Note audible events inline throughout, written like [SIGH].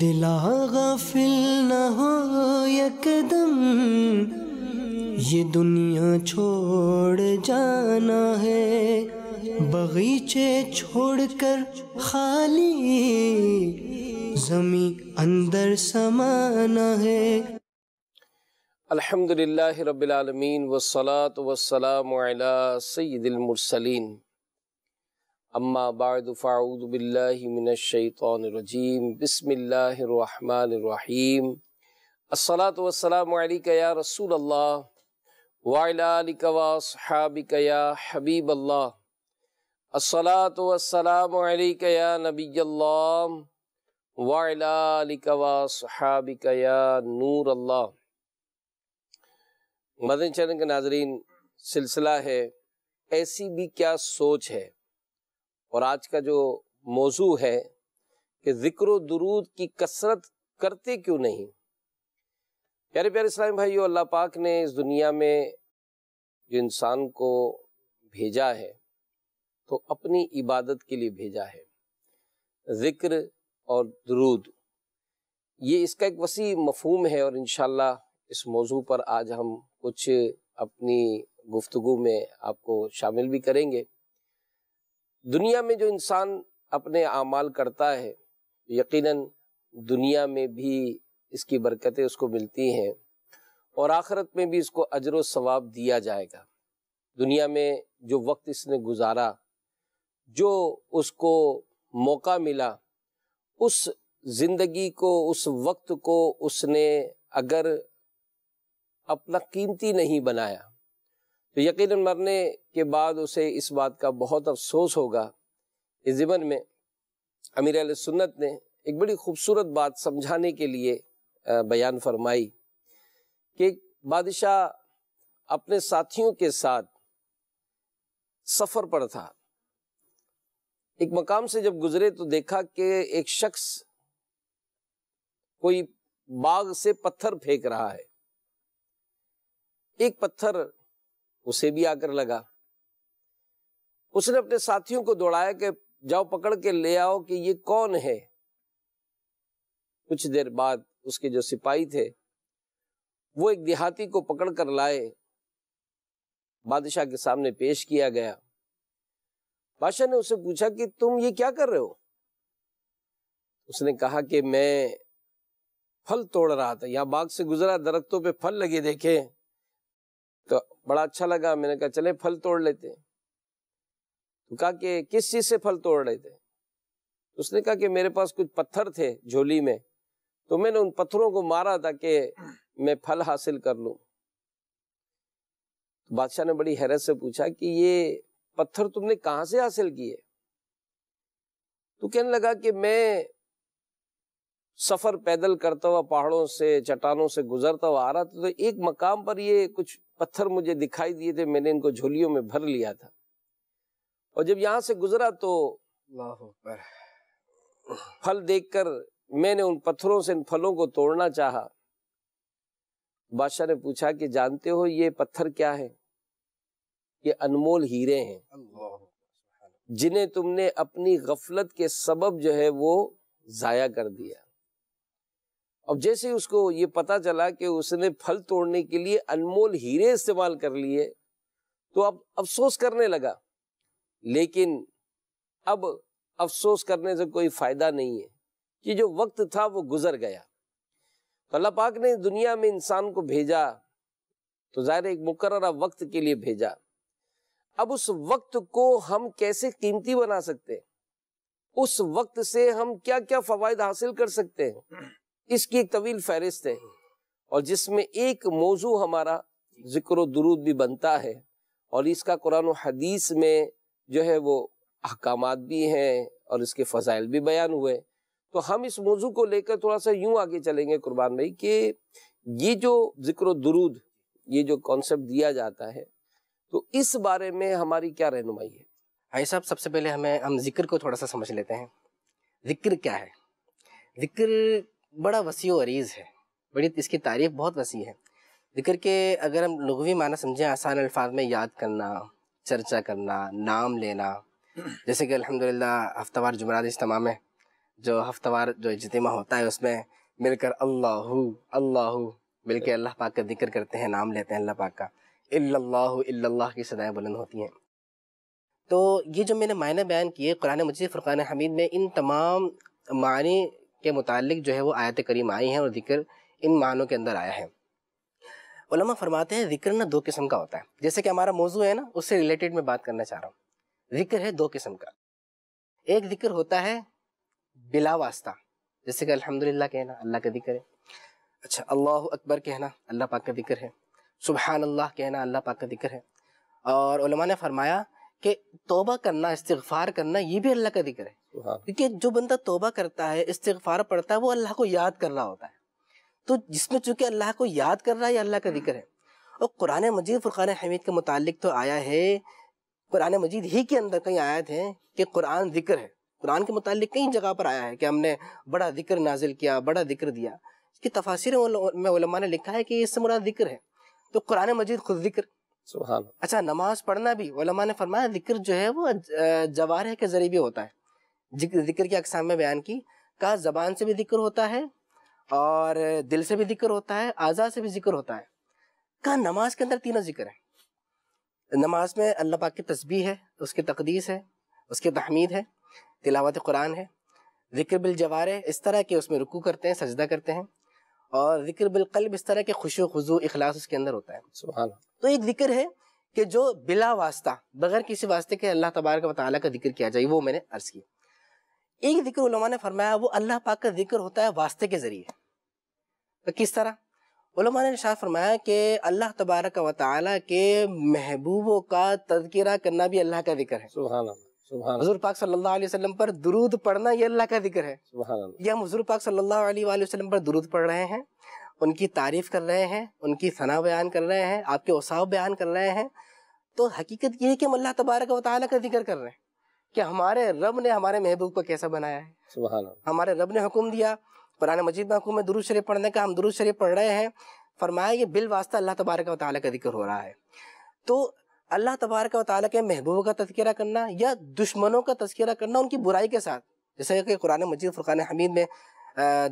दिला गफिल न हो यकदम ये दुनिया छोड़ जाना है बगीचे छोड़कर खाली जमी अंदर समाना है अल्हम्दुलिल्लाह रब्बिल आलमीन वसलात अला सैदिल मुरसलीन अम्मा बाद फ़ाऊदबिल्लिमिनशैतरजीम बसमीम अस्सलात वसलाम या रसूल अल्लाह वालिकवासहाबिक या हबीब अल्लाह अस्सलात वसलाम या नबी अल्लाह वालिकवासहाबिक या नूर अल्लाह मदन चरण के नाजरीन सिलसिला है ऐसी भी क्या सोच है और आज का जो मौजू है कि ज़िक्र दरूद की कसरत करते क्यों नहीं प्यारे प्यारे इस्लाम भाई अल्लाह पाक ने इस दुनिया में जो इंसान को भेजा है तो अपनी इबादत के लिए भेजा है ज़िक्र और दरूद ये इसका एक वसी मफहम है और इन इस मौजू पर आज हम कुछ अपनी गुफ्तु में आपको शामिल भी करेंगे दुनिया में जो इंसान अपने अमाल करता है यकीनन दुनिया में भी इसकी बरकतें उसको मिलती हैं और आखरत में भी इसको अजर सवाब दिया जाएगा दुनिया में जो वक्त इसने गुजारा जो उसको मौका मिला उस ज़िंदगी को उस वक्त को उसने अगर अपना कीमती नहीं बनाया तो यकीन मरने के बाद उसे इस बात का बहुत अफसोस होगा इस ज़िमन में अमीर सुन्नत ने एक बड़ी खूबसूरत बात समझाने के लिए बयान फरमाई कि बादशाह अपने साथियों के साथ सफ़र पर था एक मकाम से जब गुजरे तो देखा कि एक शख्स कोई बाग से पत्थर फेंक रहा है एक पत्थर उसे भी आकर लगा उसने अपने साथियों को दौड़ाया कि जाओ पकड़ के ले आओ कि ये कौन है कुछ देर बाद उसके जो सिपाही थे वो एक देहाती को पकड़ कर लाए बादशाह के सामने पेश किया गया बादशाह ने उसे पूछा कि तुम ये क्या कर रहे हो उसने कहा कि मैं फल तोड़ रहा था यहाँ बाग से गुजरा दरख्तों पे फल लगे देखे तो बड़ा अच्छा लगा मैंने कहा चले फल तोड़ लेते तो कहा कि किस चीज से फल तोड़ रहे थे तो उसने कहा कि मेरे पास कुछ पत्थर थे झोली में तो मैंने उन पत्थरों को मारा था कि मैं फल हासिल कर लू तो बादशाह ने बड़ी हैरत से पूछा कि ये पत्थर तुमने कहा से हासिल किए तो कहने लगा कि मैं सफर पैदल करता हुआ पहाड़ों से चट्टानों से गुजरता हुआ आ रहा था तो एक मकाम पर ये कुछ पत्थर मुझे दिखाई दिए थे मैंने इनको झोलियों में भर लिया था और जब यहाँ से गुजरा तो फल देखकर मैंने उन पत्थरों से इन फलों को तोड़ना चाहा बादशाह ने पूछा कि जानते हो ये पत्थर क्या है ये अनमोल हीरे हैं जिन्हें तुमने अपनी गफलत के सबब जो है वो जाया कर दिया अब जैसे उसको ये पता चला कि उसने फल तोड़ने के लिए अनमोल हीरे इस्तेमाल कर लिए तो अब अफसोस करने लगा लेकिन अब अफसोस करने से कोई फायदा नहीं है कि जो वक्त था वो गुजर गया तो अल्लाह पाक ने दुनिया में इंसान को भेजा तो ज़ाहिर एक मुकर वक्त के लिए भेजा अब उस वक्त को हम कैसे कीमती बना सकते हैं उस वक्त से हम क्या क्या फवायद हासिल कर सकते हैं इसकी एक तवील फहरिस्त है और जिसमें एक मौजू हमारा जिक्र दरूद भी बनता है और इसका कुरान हदीस में जो है वो अहकाम भी हैं और इसके फ़जाइल भी बयान हुए तो हम इस मौजू को लेकर थोड़ा सा यूं आगे चलेंगे कुरबान भाई कि ये जो जिक्र दरूद ये जो कॉन्सेप्ट दिया जाता है तो इस बारे में हमारी क्या रहनुमाई है भाई साहब सबसे पहले हमें हम जिक्र को थोड़ा सा समझ लेते हैं जिक्र क्या है जिक्र बड़ा वसी अरीज है बड़ी इसकी तारीफ बहुत वसी है जिक्र के अगर हम लघवी माना समझें आसान अल्फाज में याद करना चर्चा करना नाम लेना जैसे कि अल्हम्दुलिल्लाह हफ्तावार जुमरात इज्तम में जो हफ्तावार जो इज्तम होता है उसमें मिलकर अल्लाह अल्लाह मिलकर अल्लाह पाक का जिक्र करते हैं नाम लेते हैं अल्लाह पाक का इल्लाह इल्लाह की सदाएँ बुलंद होती हैं तो ये जो मैंने मायने बयान किए कुरान मजीद फ़ुरान हमीद में इन तमाम मानी के मुतालिक जो है वो आयत करीम आई हैं और ज़िक्र इन मानों के अंदर आया है उलमा फरमाते हैं ज़िक्र ना दो किस्म का होता है जैसे कि हमारा मौजू है ना उससे रिलेटेड में बात करना चाह रहा हूँ ज़िक्र है दो किस्म का एक ज़िक्र होता है बिला वास्ता जैसे कि अल्हम्दुलिल्लाह कहना अल्लाह का जिक्र है अच्छा अल्लाह अकबर कहना अल्लाह पाक का जिक्र है सुबहान अल्लाह कहना अल्लाह पाक का जिक्र है और उलमा ने फरमाया कि तोबा करना इस्तफ़ार करना ये भी अल्लाह का जिक्र है हाँ। क्योंकि जो बंदा तोबा करता है इस्तफार पढ़ता है वो अल्लाह को याद कर रहा होता है तो जिसमें चूंकि अल्लाह को याद कर रहा है अल्लाह का हम्म। जिक्र है और कुरान मजीद फ़ुरान हमीद के मुतालिक तो आया है कुरान मजीद ही के अंदर कई आयत है कि कुरान जिक्र है कुरान के मुतालिक कई जगह पर आया है कि हमने बड़ा जिक्र नाजिल किया बड़ा जिक्र दिया इसकी तफासिर में उलमा ने लिखा है कि इससे मुरा जिक्र है तो कुरान मजीद खुद जिक्र अच्छा नमाज पढ़ना भी ने फरमाया जिक्र जो है वो जवारह के जरिए भी होता है जिक्र की अकसाम में बयान की कहा ज़बान से भी जिक्र होता है और दिल से भी जिक्र होता है आज़ा से भी जिक्र होता है कहा नमाज के अंदर तीनों जिक्र है नमाज में अल्लाह पाक की तस्बी है उसकी तकदीस है उसकी तहमीद है तिलावत कुरान है जिक्र बिल जवार इस तरह के उसमें रुकू करते हैं सजदा करते हैं और जिक्र बिलकल्ब इस तरह के खुश अखलास उसके अंदर होता है सुबह तो एक जिक्र है कि जो बिला वास्ता बगैर किसी वास्ते के अल्लाह तबारक वाली का जिक्र किया जाए वो मैंने अर्ज़ किया एक जिक्र उलमा ने फरमाया वो अल्लाह पाक का जिक्र होता है वास्ते के ज़रिए तो किस तरह उलमा ने शाह फरमाया कि अल्लाह तबारक व ताली के महबूबों का तذकिरा करना भी अल्लाह का जिक्र है हजूर पाक सल्लल्लाहु अलैहि वसल्लम पर दुरूद पढ़ना ये अल्लाह का जिक्र है ये हम हजूर पाक सल्लल्लाहु अलैहि वसल्लम पर दुरूद पढ़ रहे हैं उनकी तारीफ कर रहे हैं उनकी सना बयान कर रहे हैं आपके उसाव बयान कर रहे हैं तो हकीकत ये है कि हम अल्लाह तबारक व का जिक्र कर रहे हैं कि हमारे रब ने हमारे महबूब को कैसा बनाया है हमारे रब ने हुक्म दिया पुराने मजीद में हुक्म दुरुज शरीफ पढ़ने का हम दुरुज शरीफ पढ़ रहे हैं फरमाया ये बिल वास्ता अल्लाह तबारक का जिक्र हो रहा है तो अल्लाह तबारक वाली के महबूब का तस्करा करना या दुश्मनों का तस्करा करना उनकी बुराई के साथ जैसे कि कुरान मजीद फुरान हमीद में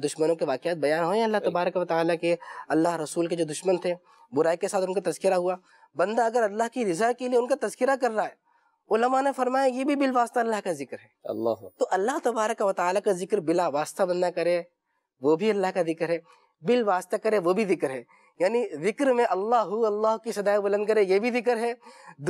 दुश्मनों के वाक़ बयान हुए अल्लाह तबारक वाली के अल्लाह रसूल के जो दुश्मन थे बुराई के साथ उनका तस्करा हुआ बंदा अगर अल्लाह की रज़ा के लिए उनका तस्करा कर रहा है उलमा ने फरमाया ये भी बिल अल्लाह का जिक्र है अल्लाह तो अल्लाह तबारक वाली का जिक्र बिला वास्ता बंदा करे वो भी अल्लाह का जिक्र है बिल वास्ता करे वो भी जिक्र है यानी जिक्र में अल्लाह अल्लाह की सदाए बुलंद करे ये भी जिक्र है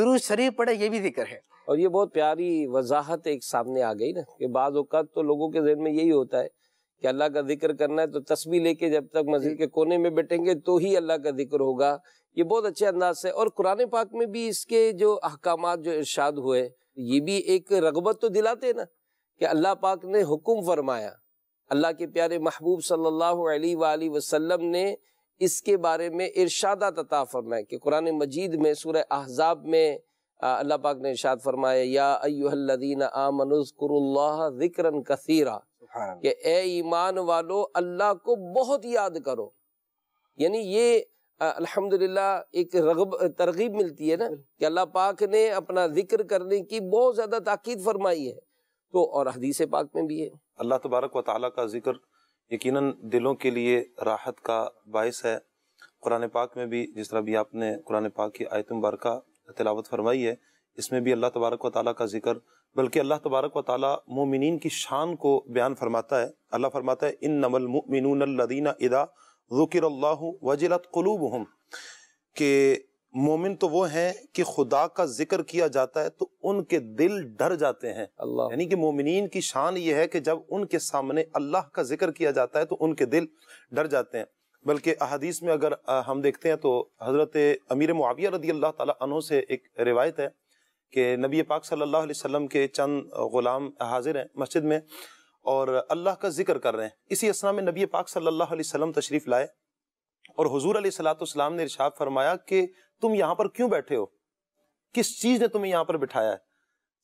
दुरुज शरीफ पढ़े ये भी जिक्र है और ये बहुत प्यारी वजाहत एक सामने आ गई ना कि बाज़ अवत तो लोगों के जहन में यही होता है कि अल्लाह का जिक्र करना है तो तस्वीर लेके जब तक मस्जिद के कोने में बैठेंगे तो ही अल्लाह का जिक्र होगा ये बहुत अच्छे अंदाज से और कुरान पाक में भी इसके जो अहकाम जो इर्शाद हुए ये भी एक रगबत तो दिलाते ना कि अल्लाह पाक ने हुक्म फरमाया अल्लाह के प्यारे महबूब सल्लल्लाहु ने इसके बारे में इरशादा तता फरमाया कि कुरान मजीद में सूर अहजाब में अल्लाह पाक ने इर्शाद फरमाया या अयुहदीन आमनुजकुरुल्लाह कसीरा कि ए ईमान वालो अल्लाह को बहुत याद करो यानी ये अल्हम्दुलिल्लाह एक रगब तरगीब मिलती है ना कि अल्लाह पाक ने अपना जिक्र करने की बहुत ज़्यादा ताकीद फरमाई है तो और हदीस पाक में भी है अल्लाह तबारक व ताली का जिक्र यकीनन दिलों के लिए राहत का बायस है कुरान पाक में भी जिस तरह भी आपने कुरान पाक की आयत मुबारक तिलावत फरमाई है इसमें भी अल्लाह तबारक व ताली का जिक्र बल्कि अल्लाह तबारक व ताली मोमिन की शान को बयान फरमाता है अल्लाह फरमाता है इन नमल मोमिन इदा ज़ुकिर वजिलत कलूब हम के मोमिन तो वो हैं कि खुदा का जिक्र किया जाता है तो उनके दिल डर जाते हैं अल्लाह यानी कि मोमिन की शान ये है कि जब उनके सामने अल्लाह का जिक्र किया जाता है तो उनके दिल डर जाते हैं बल्कि अहादीस में अगर हम देखते हैं तो हज़रत अमीर मुआविया रदी अल्लाह तहों से एक रिवायत है कि नबी पाक सल्लल्लाहु अलैहि वसल्लम के चंद ग़ुलाम हाजिर हैं मस्जिद में और अल्लाह का जिक्र कर रहे हैं इसी असना में नबी पाक सल्लल्लाहु अलैहि वसल्लम तशरीफ लाए और हजूर सलाम ने इरशाद फरमाया कि तुम यहाँ पर क्यों बैठे हो किस चीज़ ने तुम्हें यहाँ पर बिठाया है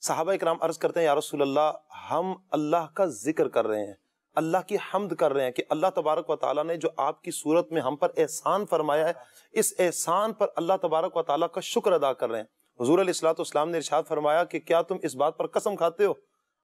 साहबा इक्राम अर्ज करते हैं यारसोल्ला हम अल्लाह का जिक्र कर रहे हैं अल्लाह की हमद कर रहे हैं कि अल्लाह तबारक व ताली ने जो आपकी सूरत में हम पर एहसान फरमाया है इस एहसान पर अल्लाह तबारक व ताली का शुक्र अदा कर रहे हैं हजूर सलाम ने इरशाद फरमाया कि क्या तुम इस बात पर कसम खाते हो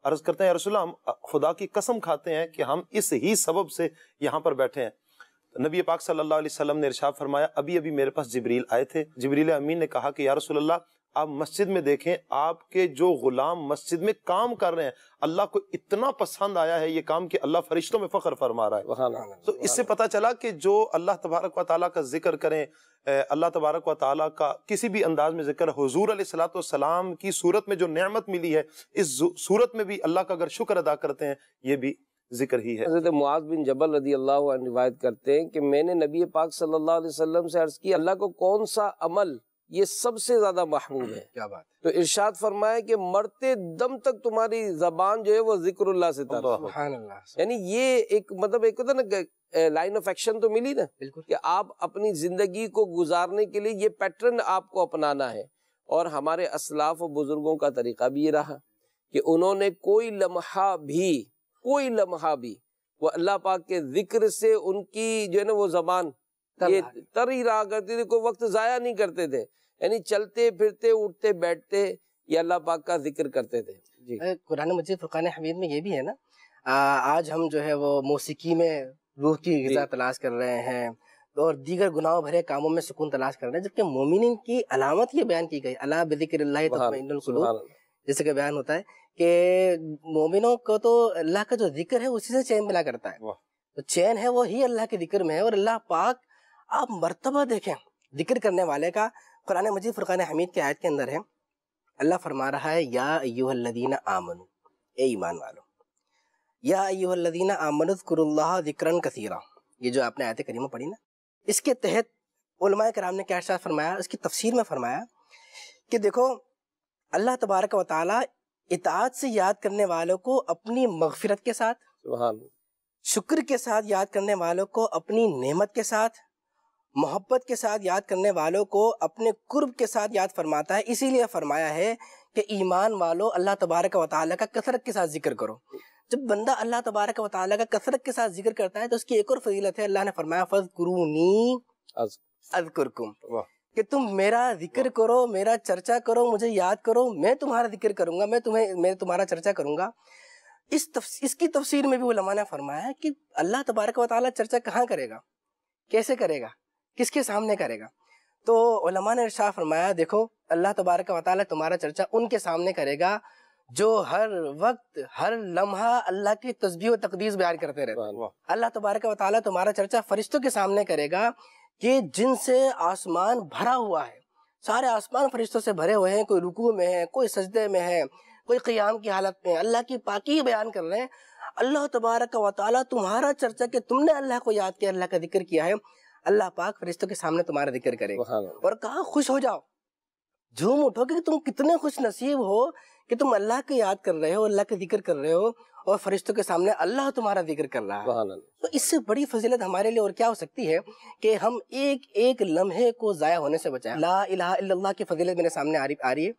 अर्ज करते हैं रसुल्ला हम खुदा की कसम खाते हैं कि हम इस ही सबब से यहाँ पर बैठे हैं तो नबी पाक सल्लल्लाहु अलैहि वसल्लम ने इरशाद फरमाया अभी अभी मेरे पास जबरील आए थे जबरील अमीन ने कहा कि यार रसोल्ला आप मस्जिद में देखें आपके जो गुलाम मस्जिद में काम कर रहे हैं अल्लाह को इतना पसंद आया है ये काम कि अल्लाह फरिश्तों में फख्र फरमा रहा है तो इससे पता चला कि जो अल्लाह तबारक व का जिक्र करें अल्लाह तबारक व का किसी भी अंदाज में जिक्र हजूर सलाम की सूरत में जो नमत मिली है इस सूरत में भी अल्लाह का अगर शुक्र अदा करते हैं ये भी जिक्र ही है हजरत मुआज बिन जबल रदी अल्लाह रिवायत करते हैं कि मैंने नबी पाक सल्लल्लाहु अलैहि वसल्लम से अर्ज किया अल्लाह को कौन सा अमल ये सबसे ज्यादा महबूब है क्या बात तो इरशाद फरमाया कि मरते दम तक तुम्हारी जबान जो है वो जिक्र से यानी ये एक मतलब एक होता ना लाइन ऑफ एक्शन तो मिली ना कि आप अपनी जिंदगी को गुजारने के लिए ये पैटर्न आपको अपनाना है और हमारे असलाफ और बुजुर्गों का तरीका भी ये रहा कि उन्होंने कोई लम्हा भी कोई लम्हा भी वो अल्लाह पाक के जिक्र से उनकी जो है ना वो जबान ये तर ही रहा करते थे कोई वक्त जाया नहीं करते थे यानी चलते फिरते उठते बैठते ये अल्लाह पाक का जिक्र करते थे कुरान मजीद फुकान हमीद में ये भी है ना आ, आज हम जो है वो मौसीकी में रूह की गजा तलाश कर रहे हैं और दीगर गुनाहों भरे कामों में सुकून तलाश कर रहे हैं जबकि मोमिन की अलामत ये बयान की गई अला बिक्र जैसे कि बयान होता है कि मोमिनों को तो अल्लाह का जो जिक्र है उसी से चैन मिला करता है तो चैन है वो ही अल्लाह के जिक्र में है और अल्लाह पाक आप मरतबा देखें जिक्र करने वाले का कुरान मजीद फ़ुरान हमीद की आयत के अंदर है अल्लाह फरमा रहा है या यूहल्लदीना आमन ए ईमान वालो या यूहल्लदीना आमन जिक्रन कसीरा ये जो आपने आयत करीमा पढ़ी ना इसके तहत उलमा कराम ने क्या फरमाया उसकी तफसीर में फरमाया कि देखो अल्लाह तबारक व ताली इतात से याद करने वालों को अपनी मगफिरत के साथ शुक्र के साथ याद करने वालों को अपनी नेमत के साथ मोहब्बत के साथ याद करने वालों को अपने कुर्ब के साथ याद फरमाता है इसीलिए फरमाया है कि ईमान वालों अल्लाह तबारक व का कसरत के साथ जिक्र करो जब बंदा अल्लाह तबारक व का कसरत के साथ जिक्र करता है तो उसकी एक और फजीलत है अल्लाह ने फरमाया फज गुरूनी अजकुरकुम कि तुम मेरा जिक्र करो मेरा चर्चा करो मुझे याद करो मैं तुम्हारा जिक्र करूंगा मैं तुम्हें मैं तुम्हारा चर्चा करूंगा इस तफ, इसकी तफसीर में भी वो ने फरमाया कि अल्लाह तबारक वाली चर्चा कहाँ करेगा कैसे करेगा किसके सामने करेगा तो ने शाह फरमाया देखो अल्लाह तबारक वाली तुम्हारा चर्चा उनके सामने करेगा जो हर वक्त हर लम्हा अल्लाह की तस्वीर और तकदीस बयान करते रहते अल्लाह तबारक वाली तुम्हारा चर्चा फरिश्तों के सामने करेगा कि जिनसे आसमान भरा हुआ है सारे आसमान फरिश्तों से भरे हुए हैं कोई रुकू में है कोई सजदे में है कोई क्याम की हालत में अल्लाह की पाकी बयान कर रहे हैं अल्लाह तबारक वाली तुम्हारा चर्चा कि तुमने अल्लाह को याद किया अल्लाह का जिक्र किया है अल्लाह पाक फरिश्तों के सामने तुम्हारा जिक्र करे और कहा खुश हो जाओ झूम उठो कि तुम कितने खुश नसीब हो कि तुम अल्लाह की याद कर रहे हो अल्लाह का जिक्र कर रहे हो और फरिश्तों के सामने अल्लाह तुम्हारा जिक्र कर रहा है तो इससे बड़ी फजीलत हमारे लिए और क्या हो सकती है कि हम एक एक लम्हे को ज़ाया होने से बचाए ला इला की फजीलत मेरे सामने आ रही आ रही है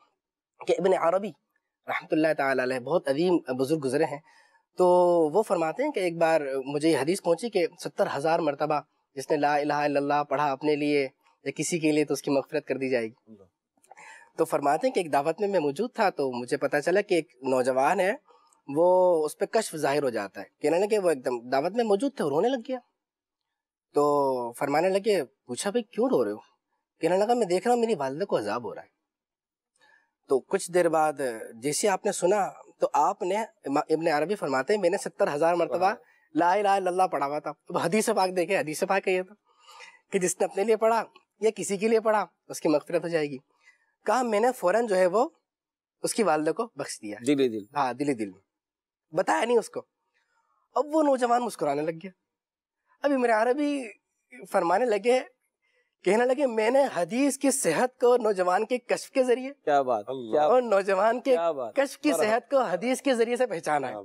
कि इबन अरबी रहमत बहुत अजीम बुजुर्ग गुजरे हैं तो वो फरमाते हैं कि एक बार मुझे हदीस पहुंची कि सत्तर हज़ार मरतबा जिसने ला इला पढ़ा अपने लिए या किसी के लिए तो उसकी मफफरत कर दी जाएगी तो फरमाते हैं कि एक दावत में मैं मौजूद था तो मुझे पता चला कि एक नौजवान है वो उस पर कश्फ जाहिर हो जाता है कहने कि वो एकदम दावत में मौजूद थे रोने लग गया तो फरमाने लगे पूछा भाई क्यों रो रहे हो कहने लगा मैं देख रहा हूँ मेरी वालदा को अजाब हो रहा है तो कुछ देर बाद जैसे आपने सुना तो आपने इबन अरबी फरमाते हैं मैंने सत्तर हजार मरतबा ला ला लल्ला पढ़ा हुआ था अब हदीस पाक देखे हदीस पाक ये था तो, कि जिसने अपने लिए पढ़ा या किसी के लिए पढ़ा उसकी मकफरत हो जाएगी कहा मैंने फौरन जो है वो उसकी वालदे को बख्श दिया दिली दिल हाँ दिली दिल में बताया नहीं उसको अब वो नौजवान मुस्कुराने लग गया अब इमरान अरबी फरमाने लगे कहने लगे मैंने हदीस की सेहत को नौजवान के कश्फ के जरिए क्या बात और नौजवान के कश्फ की सेहत को हदीस के जरिए से पहचाना है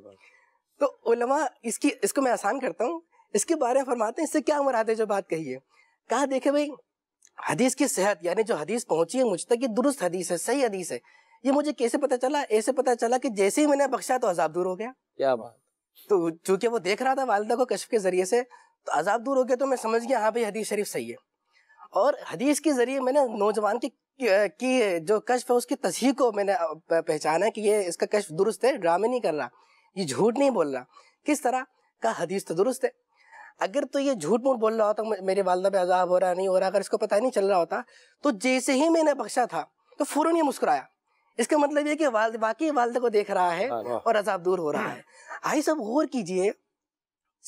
तो उलमा इसकी इसको मैं आसान करता हूँ इसके बारे में फरमाते हैं इससे क्या मुराद है जो बात कही है कहा देखे भाई हदीस की सेहत यानी जो हदीस पहुंची है मुझ तक ये दुरुस्त हदीस है सही हदीस है ये मुझे कैसे पता चला ऐसे पता चला कि जैसे ही मैंने बख्शा तो अजाब दूर हो गया क्या बात तो चूंकि वो देख रहा था वालदा को कश्फ के जरिए से तो अजाब दूर हो गया तो मैं समझ गया हाँ भाई हदीस शरीफ सही है और हदीस के जरिए मैंने नौजवान की की जो कश्फ है उसकी तस्ही को मैंने पहचाना कि ये इसका कश्फ दुरुस्त है ड्रामे नहीं कर रहा ये झूठ नहीं बोल रहा किस तरह का हदीस तो दुरुस्त है अगर तो ये झूठ मूठ बोल रहा होता मेरे वालदा पे अजाब हो रहा नहीं हो रहा अगर इसको पता नहीं चल रहा होता तो जैसे ही मैंने बख्शा था तो फ़ौरन ये मुस्कुराया इसका मतलब ये कि वाल वाकई वालदे को देख रहा है हाँ, हाँ। और अजाब दूर हो रहा है आई सब गौर कीजिए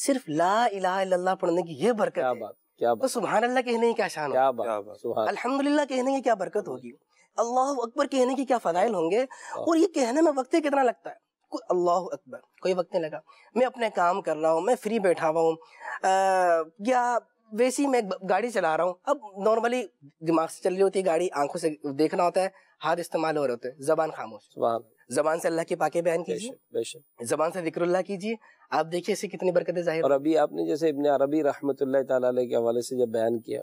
सिर्फ ला इला पढ़ने की ये बरकत तो सुबह अल्लाह कहने की क्या शान क्या बात कहने की क्या बरकत होगी अल्लाह अकबर कहने की क्या फ़जाइल होंगे हाँ। और ये कहने में वक्त कितना लगता है अल्लाह अकबर कोई वक्त नहीं लगा मैं अपने काम कर रहा हूँ मैं फ्री बैठा हुआ हूँ या वैसे ही मैं गाड़ी चला रहा हूँ अब नॉर्मली दिमाग से चल रही होती है गाड़ी आंखों से देखना होता है हाथ इस्तेमाल हो रहे होते हैं जबान खामोश जबान से अल्लाह के पाके बयान कीजिए जबान से जिक्रल्ला कीजिए आप देखिए इसे कितनी बरकतें जाहिर और अभी आपने जैसे इबन अरबी रहमत के हवाले से जब बयान किया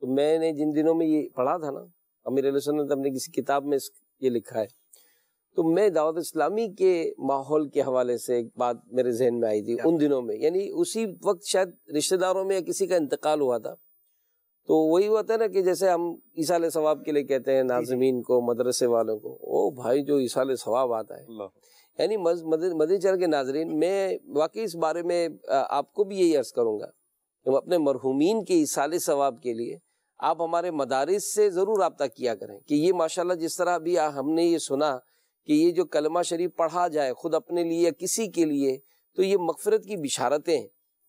तो मैंने जिन दिनों में ये पढ़ा था ना अमीर ने किसी किताब में ये लिखा है तो मैं दावत इस्लामी के माहौल के हवाले से एक बात मेरे जहन में आई थी उन दिनों में यानी उसी वक्त शायद रिश्तेदारों में या किसी का इंतकाल हुआ था तो वही हुआ था ना कि जैसे हम ईसा सवाब के लिए कहते हैं नाजमीन को मदरसे वालों को ओ भाई जो ईसा सवाब आता है यानी मदनी चरण के नाजरीन मैं वाकई इस बारे में आपको भी यही अर्ज़ करूँगा हम अपने मरहूमिन के ईसाल सवाब के लिए आप हमारे मदारस से ज़रूर रब्ता किया करें कि ये माशाल्लाह जिस तरह अभी हमने ये सुना कि ये जो कलमा शरीफ पढ़ा जाए खुद अपने लिए या किसी के लिए तो ये मकफरत की बिशारतें हैं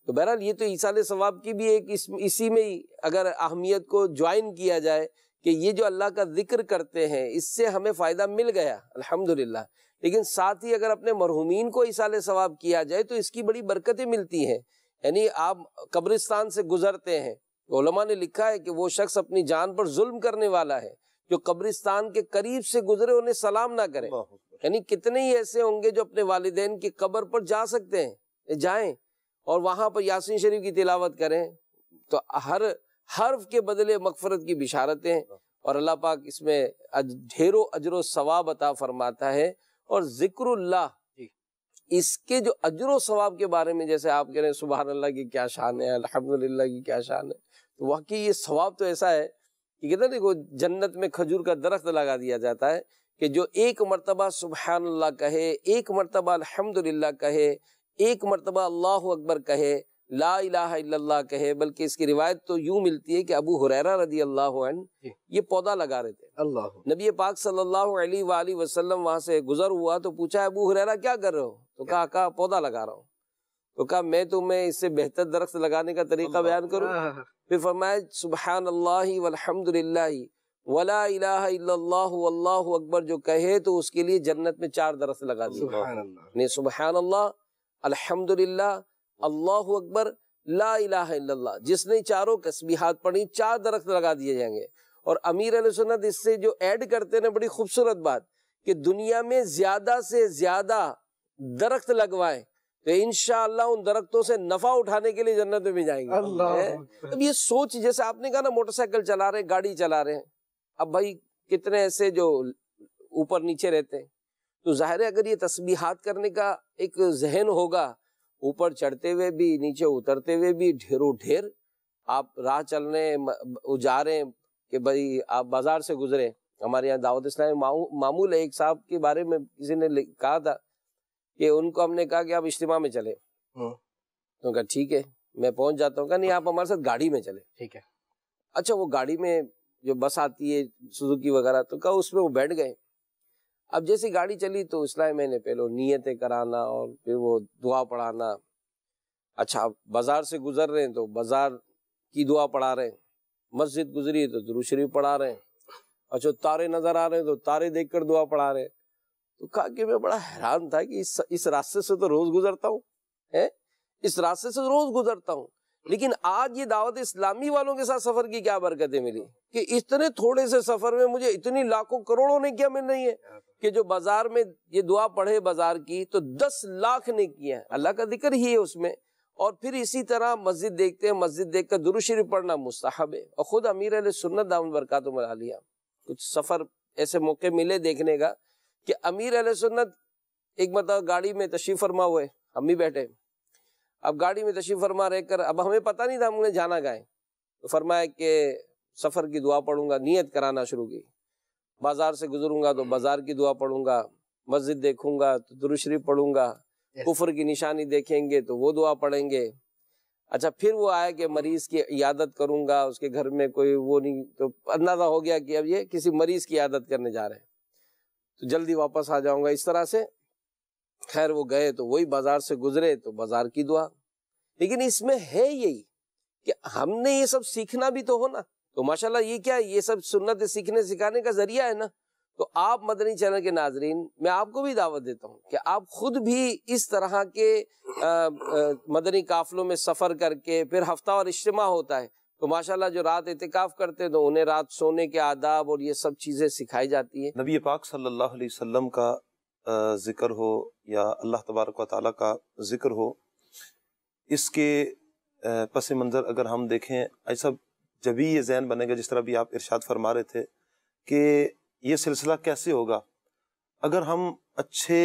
तो बहरहाल ये तो ईसा सवाब की भी एक इस, इसी में ही अगर अहमियत को ज्वाइन किया जाए कि ये जो अल्लाह का जिक्र करते हैं इससे हमें फ़ायदा मिल गया अल्हम्दुलिल्लाह लेकिन साथ ही अगर अपने मरहूमिन को ईसा सवाब किया जाए तो इसकी बड़ी बरकतें मिलती हैं यानी आप कब्रिस्तान से गुजरते हैं तो ने लिखा है कि वो शख्स अपनी जान पर जुल्म करने वाला है जो कब्रिस्तान के करीब से गुजरे उन्हें सलाम ना करें यानी कितने ही ऐसे होंगे जो अपने वाले की कब्र पर जा सकते हैं जाएं और वहां पर यासिन शरीफ की तिलावत करें तो हर हर्फ के बदले मकफरत की बिशारतें और अल्लाह पाक इसमें ढेरों अजर सवाब अता फरमाता है और जिक्रल्ला इसके जो अजर सवाब के बारे में जैसे आप कह रहे हैं सुबह अल्लाह की क्या शान है अलहमदिल्ला की क्या शान है तो वाकई ये सवाब तो ऐसा है कि कहते देखो जन्नत में खजूर का दरख्त लगा दिया जाता है कि जो एक मरतबा सुबहानल्ला कहे एक मरतबा अलहमदिल्ला कहे एक मरतबा अल्लाह अकबर कहे ला इला कहे बल्कि इसकी रिवायत तो यूं मिलती है कि अबू हुरैरा रदी अल्लाह ये पौधा लगा रहे थे अल्लाह नबी पाक सल्लल्लाहु अलैहि वसल्लम वहां से गुजर हुआ तो पूछा अबू हुरैरा क्या कर रहे हो तो कहा पौधा लगा रहा हूँ तो कहा मैं तुम्हें तो, इससे बेहतर दरख्त लगाने का तरीका बयान करूँ हाँ, हाँ, हाँ। फिर फरमाया सुबह अल्लाह अकबर जो कहे तो उसके लिए जन्नत में चार दरख्त लगा दिए सुबह अल्लाह अल्हम्दुलिल्लाह अल्लाह अकबर ला जिसने चारों कस्बी हाथ पढ़ी चार दरख्त लगा दिए जाएंगे और अमीर अलसन्नत इससे जो ऐड करते ना बड़ी खूबसूरत बात कि दुनिया में ज्यादा से ज्यादा दरख्त लगवाएं तो इनशाला उन दरख्तों से नफा उठाने के लिए जन्नत में भी जाएंगे अल्लाह अब ये सोच जैसे आपने कहा ना मोटरसाइकिल चला रहे गाड़ी चला रहे हैं अब भाई कितने ऐसे जो ऊपर नीचे रहते हैं तो जाहिर है अगर ये तस्बीहात करने का एक जहन होगा ऊपर चढ़ते हुए भी नीचे उतरते हुए भी ढेरों ढेर आप राह चल रहे जा रहे कि भाई आप बाजार से गुजरे हमारे यहाँ दावत इस्लाम मामूल है एक साहब के बारे में किसी ने कहा था कि उनको हमने कहा कि आप इज्तिमा में चले हाँ। तो कहा ठीक है मैं पहुंच जाता हूँ कहा नहीं आप हमारे साथ गाड़ी में चले ठीक है अच्छा वो गाड़ी में जो बस आती है सुजुकी वगैरह तो कहा उसमें वो बैठ गए अब जैसी गाड़ी चली तो इसलिए मैंने पहले नीयतें कराना और फिर वो दुआ पढ़ाना अच्छा बाजार से गुजर रहे हैं तो बाजार की दुआ पढ़ा रहे हैं मस्जिद गुजरी है तो दुरुशरी शरीफ पढ़ा रहे हैं अच्छा तारे नजर आ रहे हैं तो तारे देखकर दुआ पढ़ा रहे हैं तो कहा कि मैं बड़ा हैरान था कि इस इस रास्ते से तो रोज गुजरता हूँ इस रास्ते से तो रोज गुजरता हूँ लेकिन आज ये दावत इस्लामी वालों के साथ सफर की क्या बरकतें मिली कि इतने थोड़े से सफर में मुझे इतनी लाखों करोड़ों ने क्या मिल रही है कि जो बाजार में ये दुआ पढ़े बाजार की तो दस लाख ने किया है अल्लाह का जिक्र ही है उसमें और फिर इसी तरह मस्जिद देखते हैं मस्जिद देख कर दुरुशरी पढ़ना मुस्ताहब है और खुद अमीर सुन्नत दाम बरकत मिला लिया कुछ सफर ऐसे मौके मिले देखने का कि अमीर अल सुन्नत एक मतलब गाड़ी में तशीफ फरमा हुए हम भी बैठे अब गाड़ी में तशीफ फरमा रह कर अब हमें पता नहीं था हमने जाना गाए तो फरमाया कि सफ़र की दुआ पढ़ूंगा नीयत कराना शुरू की बाजार से गुजरूंगा तो बाजार की दुआ पढ़ूंगा मस्जिद देखूंगा तो दुरुशरी पढ़ूंगा कुफर की निशानी देखेंगे तो वो दुआ पढ़ेंगे अच्छा फिर वो आया कि मरीज की यादत करूंगा उसके घर में कोई वो नहीं तो अंदाजा हो गया कि अब ये किसी मरीज की आदत करने जा रहे हैं तो जल्दी वापस आ जाऊंगा इस तरह से खैर वो गए तो वही बाजार से गुजरे तो बाजार की दुआ लेकिन इसमें है यही कि हमने ये सब सीखना भी तो हो ना तो माशाल्लाह ये क्या है ये सब सुन्नत सीखने सिखाने का जरिया है ना तो आप मदनी चैनल के नाजरीन मैं आपको भी दावत देता हूँ कि आप खुद भी इस तरह के आ, आ, मदनी काफलों में सफ़र करके फिर हफ्ता और इज्तम होता है तो माशाल्लाह जो रात एहतिकाफ करते तो उन्हें रात सोने के आदाब और ये सब चीज़ें सिखाई जाती हैं नबी पाक सल्लल्लाहु अलैहि वसल्लम का ज़िक्र हो या अल्लाह तबारक ताली का ज़िक्र हो इसके पस मंज़र अगर हम देखें ऐसा जब भी ये जहन बनेगा जिस तरह भी आप इरशाद फरमा रहे थे कि ये सिलसिला कैसे होगा अगर हम अच्छे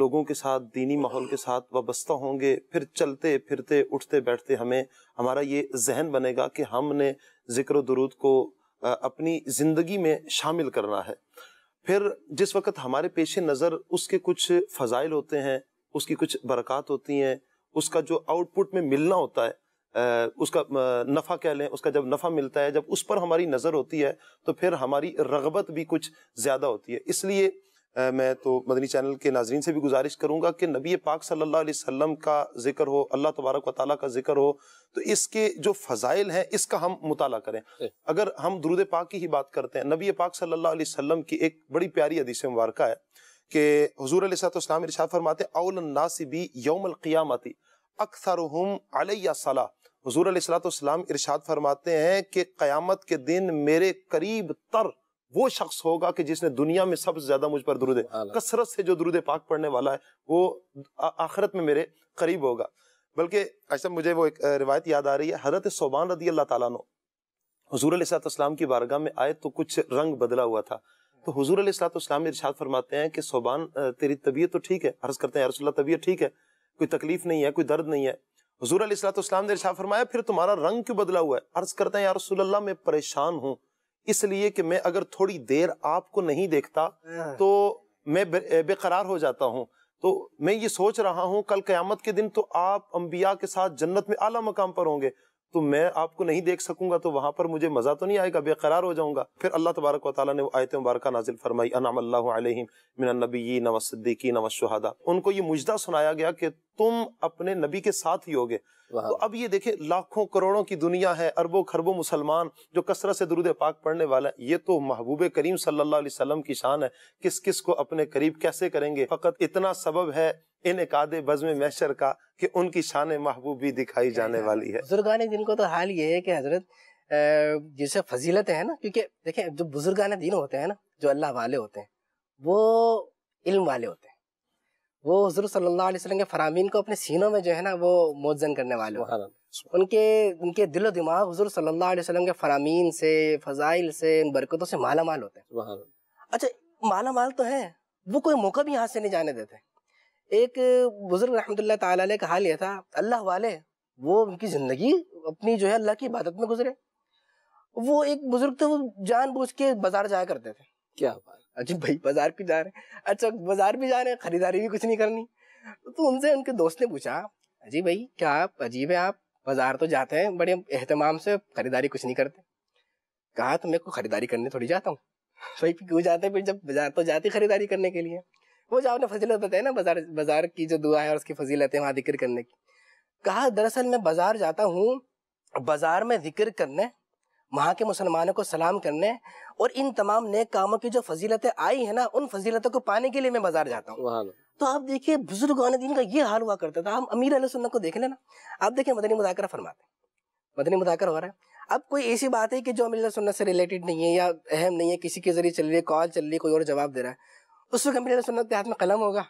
लोगों के साथ दीनी माहौल के साथ वाबस्ता होंगे फिर चलते फिरते उठते बैठते हमें हमारा ये जहन बनेगा कि हमने जिक्र दरूद को अपनी ज़िंदगी में शामिल करना है फिर जिस वक्त हमारे पेश नज़र उसके कुछ फ़जाइल होते हैं उसकी कुछ बरक़ात होती हैं उसका जो आउटपुट में मिलना होता है उसका नफ़ा कह लें उसका जब नफ़ा मिलता है जब उस पर हमारी नज़र होती है तो फिर हमारी रगबत भी कुछ ज़्यादा होती है इसलिए मैं तो मदनी चैनल के नाजरन से भी गुजारिश करूँगा कि नबी पाक सल्ला वसम का जिक्र हो अल्लाह तबारक व ताली का जिक्र हो तो इसके जो फ़जाइल हैं इसका हम मुताल करें अगर हम दुरुद पाक की ही बात करते हैं नबी पाक सल्ला वसम की एक बड़ी प्यारी अदीस मुबारक है कि हजूर अलैहिस्सलाम इरशाद फरमाते नासिबी यौमल अक्सर अक्सरहुम अलैया सला हजूर अलैहिस्सलाम इरशाद फरमाते हैं कि क़यामत के दिन मेरे करीब तर वो शख्स होगा कि जिसने दुनिया में सबसे ज्यादा मुझ पर दुरुदे कसरत से जो दुरुदे पाक पढ़ने वाला है वो आखिरत में मेरे करीब होगा बल्कि ऐसा मुझे वो एक रिवायत याद आ रही है हजरत सोबान रदी अल्लाह ताला हजूर अलीसलाम की बारगाह में आए तो कुछ रंग बदला हुआ था तो हजूर अलीसलाम इर्शाद फरमाते हैं कि सोबान तेरी तबीयत तो ठीक है अर्ज करते हैं रसोल्ला तबीयत ठीक है कोई तकलीफ नहीं है कोई दर्द नहीं है हजूर अलीसलाम ने इर्शाद फरमाया फिर तुम्हारा रंग क्यों बदला हुआ है अर्ज करते हैं या मैं परेशान हूँ इसलिए कि मैं अगर थोड़ी देर आपको नहीं देखता हाँ। तो मैं बेकरार हो जाता हूँ तो मैं ये सोच रहा हूँ कल क्यामत के दिन तो आप अम्बिया के साथ जन्नत में आला मकाम पर होंगे तो मैं आपको नहीं देख सकूंगा तो वहां पर मुझे मजा तो नहीं आएगा बेकरार हो जाऊंगा फिर अल्लाह तबारक वाली ने आयत मुबारक नाजिल फरमाई अनामी नवा शहादा उनको ये मुजदा सुनाया गया कि तुम अपने नबी के साथ ही होगे तो अब ये देखे लाखों करोड़ों की दुनिया है अरबों खरबों मुसलमान जो कसरत से दुरुद पाक पढ़ने वाला है ये तो महबूब करीम सल्लल्लाहु अलैहि वसल्लम की शान है किस किस को अपने करीब कैसे करेंगे फकत इतना सबब है इन एकादे बजम मैशर का कि उनकी शान महबूब भी दिखाई जाने हाँ। वाली है बुजुर्गान दिन को तो हाल ये है कि हजरत जैसे फजीलत है ना क्योंकि देखें जो बुजुर्गान दिन होते हैं ना जो अल्लाह वाले होते हैं वो इल्म वाले होते हैं वो हजूर सल्लल्लाहु अलैहि वसल्लम के फरामीन को अपने सीनों में जो है ना वो मोजन करने वाले उनके उनके दिलो दिमाग हजूर सल्लल्लाहु अलैहि वसल्लम के फरामीन से फजाइल से इन बरकतों से माला माल होते हैं अच्छा माला माल तो है वो कोई मौका भी यहाँ से नहीं जाने देते एक बुजुर्ग रहमत ताला ने कहा लिया था अल्लाह वाले वो उनकी ज़िंदगी अपनी जो है अल्लाह की इबादत में गुजरे वो एक बुजुर्ग थे वो जानबूझ के बाजार जाया करते थे क्या बात अच्छा भाई बाजार भी जा रहे हैं अच्छा बाजार भी जा रहे हैं खरीदारी भी कुछ नहीं करनी तो उनसे उनके दोस्त ने पूछा अजी भाई क्या आप अजीब है आप बाजार तो जाते हैं बड़े अहतमाम से खरीदारी कुछ नहीं करते कहा तो मैं को खरीदारी करने थोड़ी जाता हूँ भाई क्यों जाते हैं फिर जब बाजार तो जाती खरीदारी करने के लिए वो जो आपने फजीलत बताई ना बाजार बाजार की जो दुआ है और उसकी फजीलत है वहाँ जिक्र करने की कहा दरअसल मैं बाजार जाता हूँ बाजार में जिक्र करने वहाँ के मुसलमानों को सलाम करने और इन तमाम नेक कामों की जो फजीलतें आई है ना उन फजीलतों को पाने के लिए मैं बाजार जाता हूँ तो आप देखिए बुजुर्गान दिन का ये हाल हुआ करता था हम अमीर अलसन्ना को देख लेना आप देखिए मदनी मुदाकर फरमाते मदनी मुदाकर हो रहा है अब कोई ऐसी बात है कि जो अमीर सुन्नत से रिलेटेड नहीं है या अहम नहीं है किसी के जरिए चल रही है कॉल चल रही है कोई और जवाब दे रहा है उस वक्त अमीर सुन्नत के हाथ में कलम होगा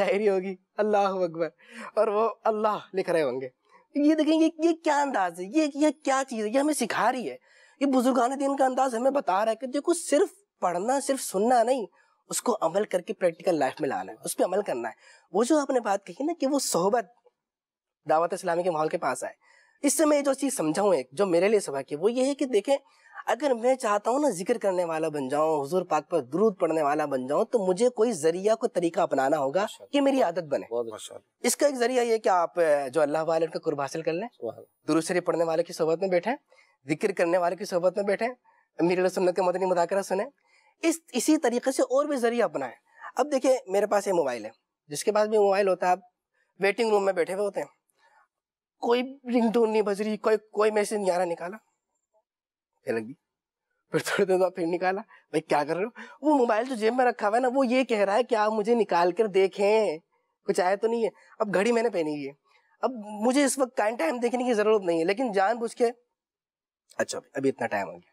डायरी होगी अल्लाह अकबर और वो अल्लाह लिख रहे होंगे ये देखें ये क्या अंदाज है ये ये क्या चीज़ है ये हमें सिखा रही है ये बुजुर्गान दिन का अंदाज हमें बता रहा है कि देखो सिर्फ पढ़ना सिर्फ सुनना नहीं उसको अमल करके प्रैक्टिकल लाइफ में लाना है उस पर अमल करना है वो जो आपने बात कही ना कि वो सोहबत दावत इस्लामी के माहौल के पास आए इससे मैं जो चीज़ समझाऊ एक जो मेरे लिए सबक है वो ये है कि देखें अगर मैं चाहता हूँ ना जिक्र करने वाला बन जाऊँ हजूर पाक पर द्रूद पढ़ने वाला बन जाऊँ तो मुझे कोई जरिया को तरीका अपनाना होगा कि मेरी आदत बने अच्छा। इसका एक जरिया ये कि आप जो अल्लाह वाले का कुर्ब हासिल कर लें दूसरे पढ़ने वाले की सोहबत में बैठे जिक्र करने वाले की सोहबत में बैठे मेरे सुन्नत के मदनी मुदाकरा सुने इस इसी तरीके से और भी जरिया अपनाएं अब देखिये मेरे पास ये मोबाइल है जिसके पास भी मोबाइल होता है आप वेटिंग रूम में बैठे हुए होते हैं कोई रिंगटोन नहीं बज रही कोई कोई मैसेज नहीं आ रहा निकाला लग दी फिर थोड़ी देर बाद फिर निकाला भाई क्या कर रहे हो वो मोबाइल जो तो जेब में रखा हुआ है ना वो ये कह रहा है कि आप मुझे निकाल कर देखें कुछ आया तो नहीं है अब घड़ी मैंने पहनी हुई है अब मुझे इस वक्त काइन टाइम देखने की जरूरत नहीं है लेकिन जान बुझ के अच्छा अभी इतना टाइम हो गया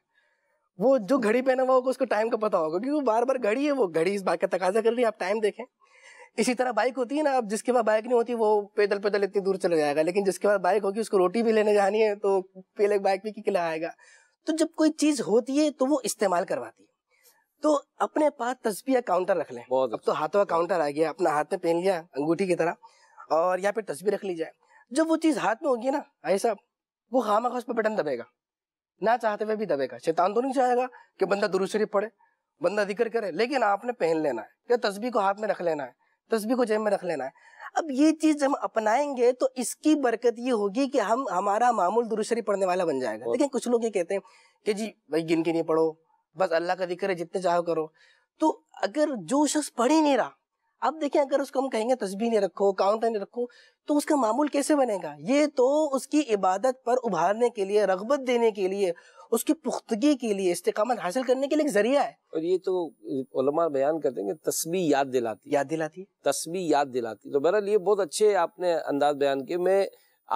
वो जो घड़ी पहना हुआ होगा उसको टाइम का पता होगा क्योंकि वो बार बार घड़ी है वो घड़ी इस बात का तकाजा कर रही है आप टाइम देखें इसी तरह बाइक होती है ना अब जिसके पास बाइक नहीं होती वो पैदल पैदल इतनी दूर चला जाएगा लेकिन जिसके पास बाइक होगी उसको रोटी भी लेने जानी है तो पहले बाइक भी किला आएगा तो जब कोई चीज होती है तो वो इस्तेमाल करवाती है तो अपने पास तस्बिया काउंटर रख लें अब तो हाथों का काउंटर आ गया अपना हाथ में पहन लिया अंगूठी की तरह और यहाँ पे तस्बी रख ली जाए जब वो चीज हाथ में होगी ना आई साहब वो खामा खास उस पर बटन दबेगा ना चाहते हुए भी दबेगा शैतान तो नहीं चाहेगा कि बंदा दुरू पड़े बंदा जिक्र करे लेकिन आपने पहन लेना है या तस्वीर को हाथ में रख लेना है तस्वीर को जेब में रख लेना है अब ये चीज हम अपनाएंगे तो इसकी बरकत ये होगी कि हम हमारा मामूल दुरुशरी पढ़ने वाला बन जाएगा लेकिन कुछ लोग ये कहते हैं कि जी भाई गिन के नहीं पढ़ो बस अल्लाह का जिक्र है जितने चाहो करो तो अगर जो शख्स पढ़ ही नहीं रहा अब देखें अगर उसको हम कहेंगे तस्बी नहीं रखो काउंटर नहीं रखो तो उसका मामूल कैसे बनेगा ये तो उसकी इबादत पर उभारने के लिए रगबत देने के लिए उसकी पुख्तगी के लिए इस्तेकामत हासिल करने के लिए एक जरिया है और ये तो उलमा बयान करते हैं कि तस्बी याद दिलाती याद दिलाती तस्बी याद दिलाती तो बहरहाल ये बहुत अच्छे आपने अंदाज बयान किए मैं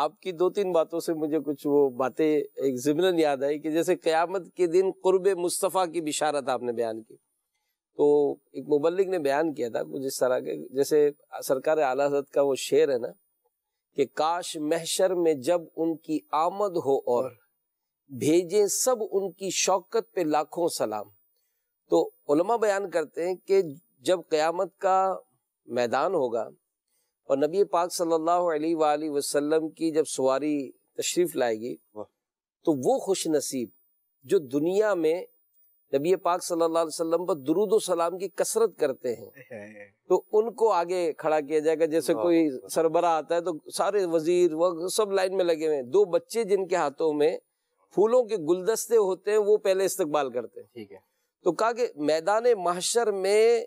आपकी दो तीन बातों से मुझे कुछ वो बातें एक जिमरन याद आई कि जैसे क्यामत के दिन कुर्ब मुस्तफ़ा की बिशारत आपने बयान की तो एक मुबलिक ने बयान किया था कुछ इस तरह के जैसे सरकार आला हजरत का वो शेर है ना कि काश महशर में जब उनकी आमद हो और भेजे सब उनकी शौकत पे लाखों सलाम तो उलमा बयान करते हैं कि जब क़्यामत का मैदान होगा और नबी पाक सल्लल्लाहु अलैहि वसल्लम की जब सवारी तशरीफ़ लाएगी तो वो खुश नसीब जो दुनिया में नबी पाक सल्लल्लाहु अलैहि वसल्लम पर दरुद सलाम की कसरत करते हैं तो उनको आगे खड़ा किया जाएगा जैसे कोई सरबरा आता है तो सारे वजीर वग सब लाइन में लगे हुए हैं दो बच्चे जिनके हाथों में फूलों के गुलदस्ते होते हैं वो पहले इस्तकबाल करते हैं ठीक है तो कहा कि मैदान महशर में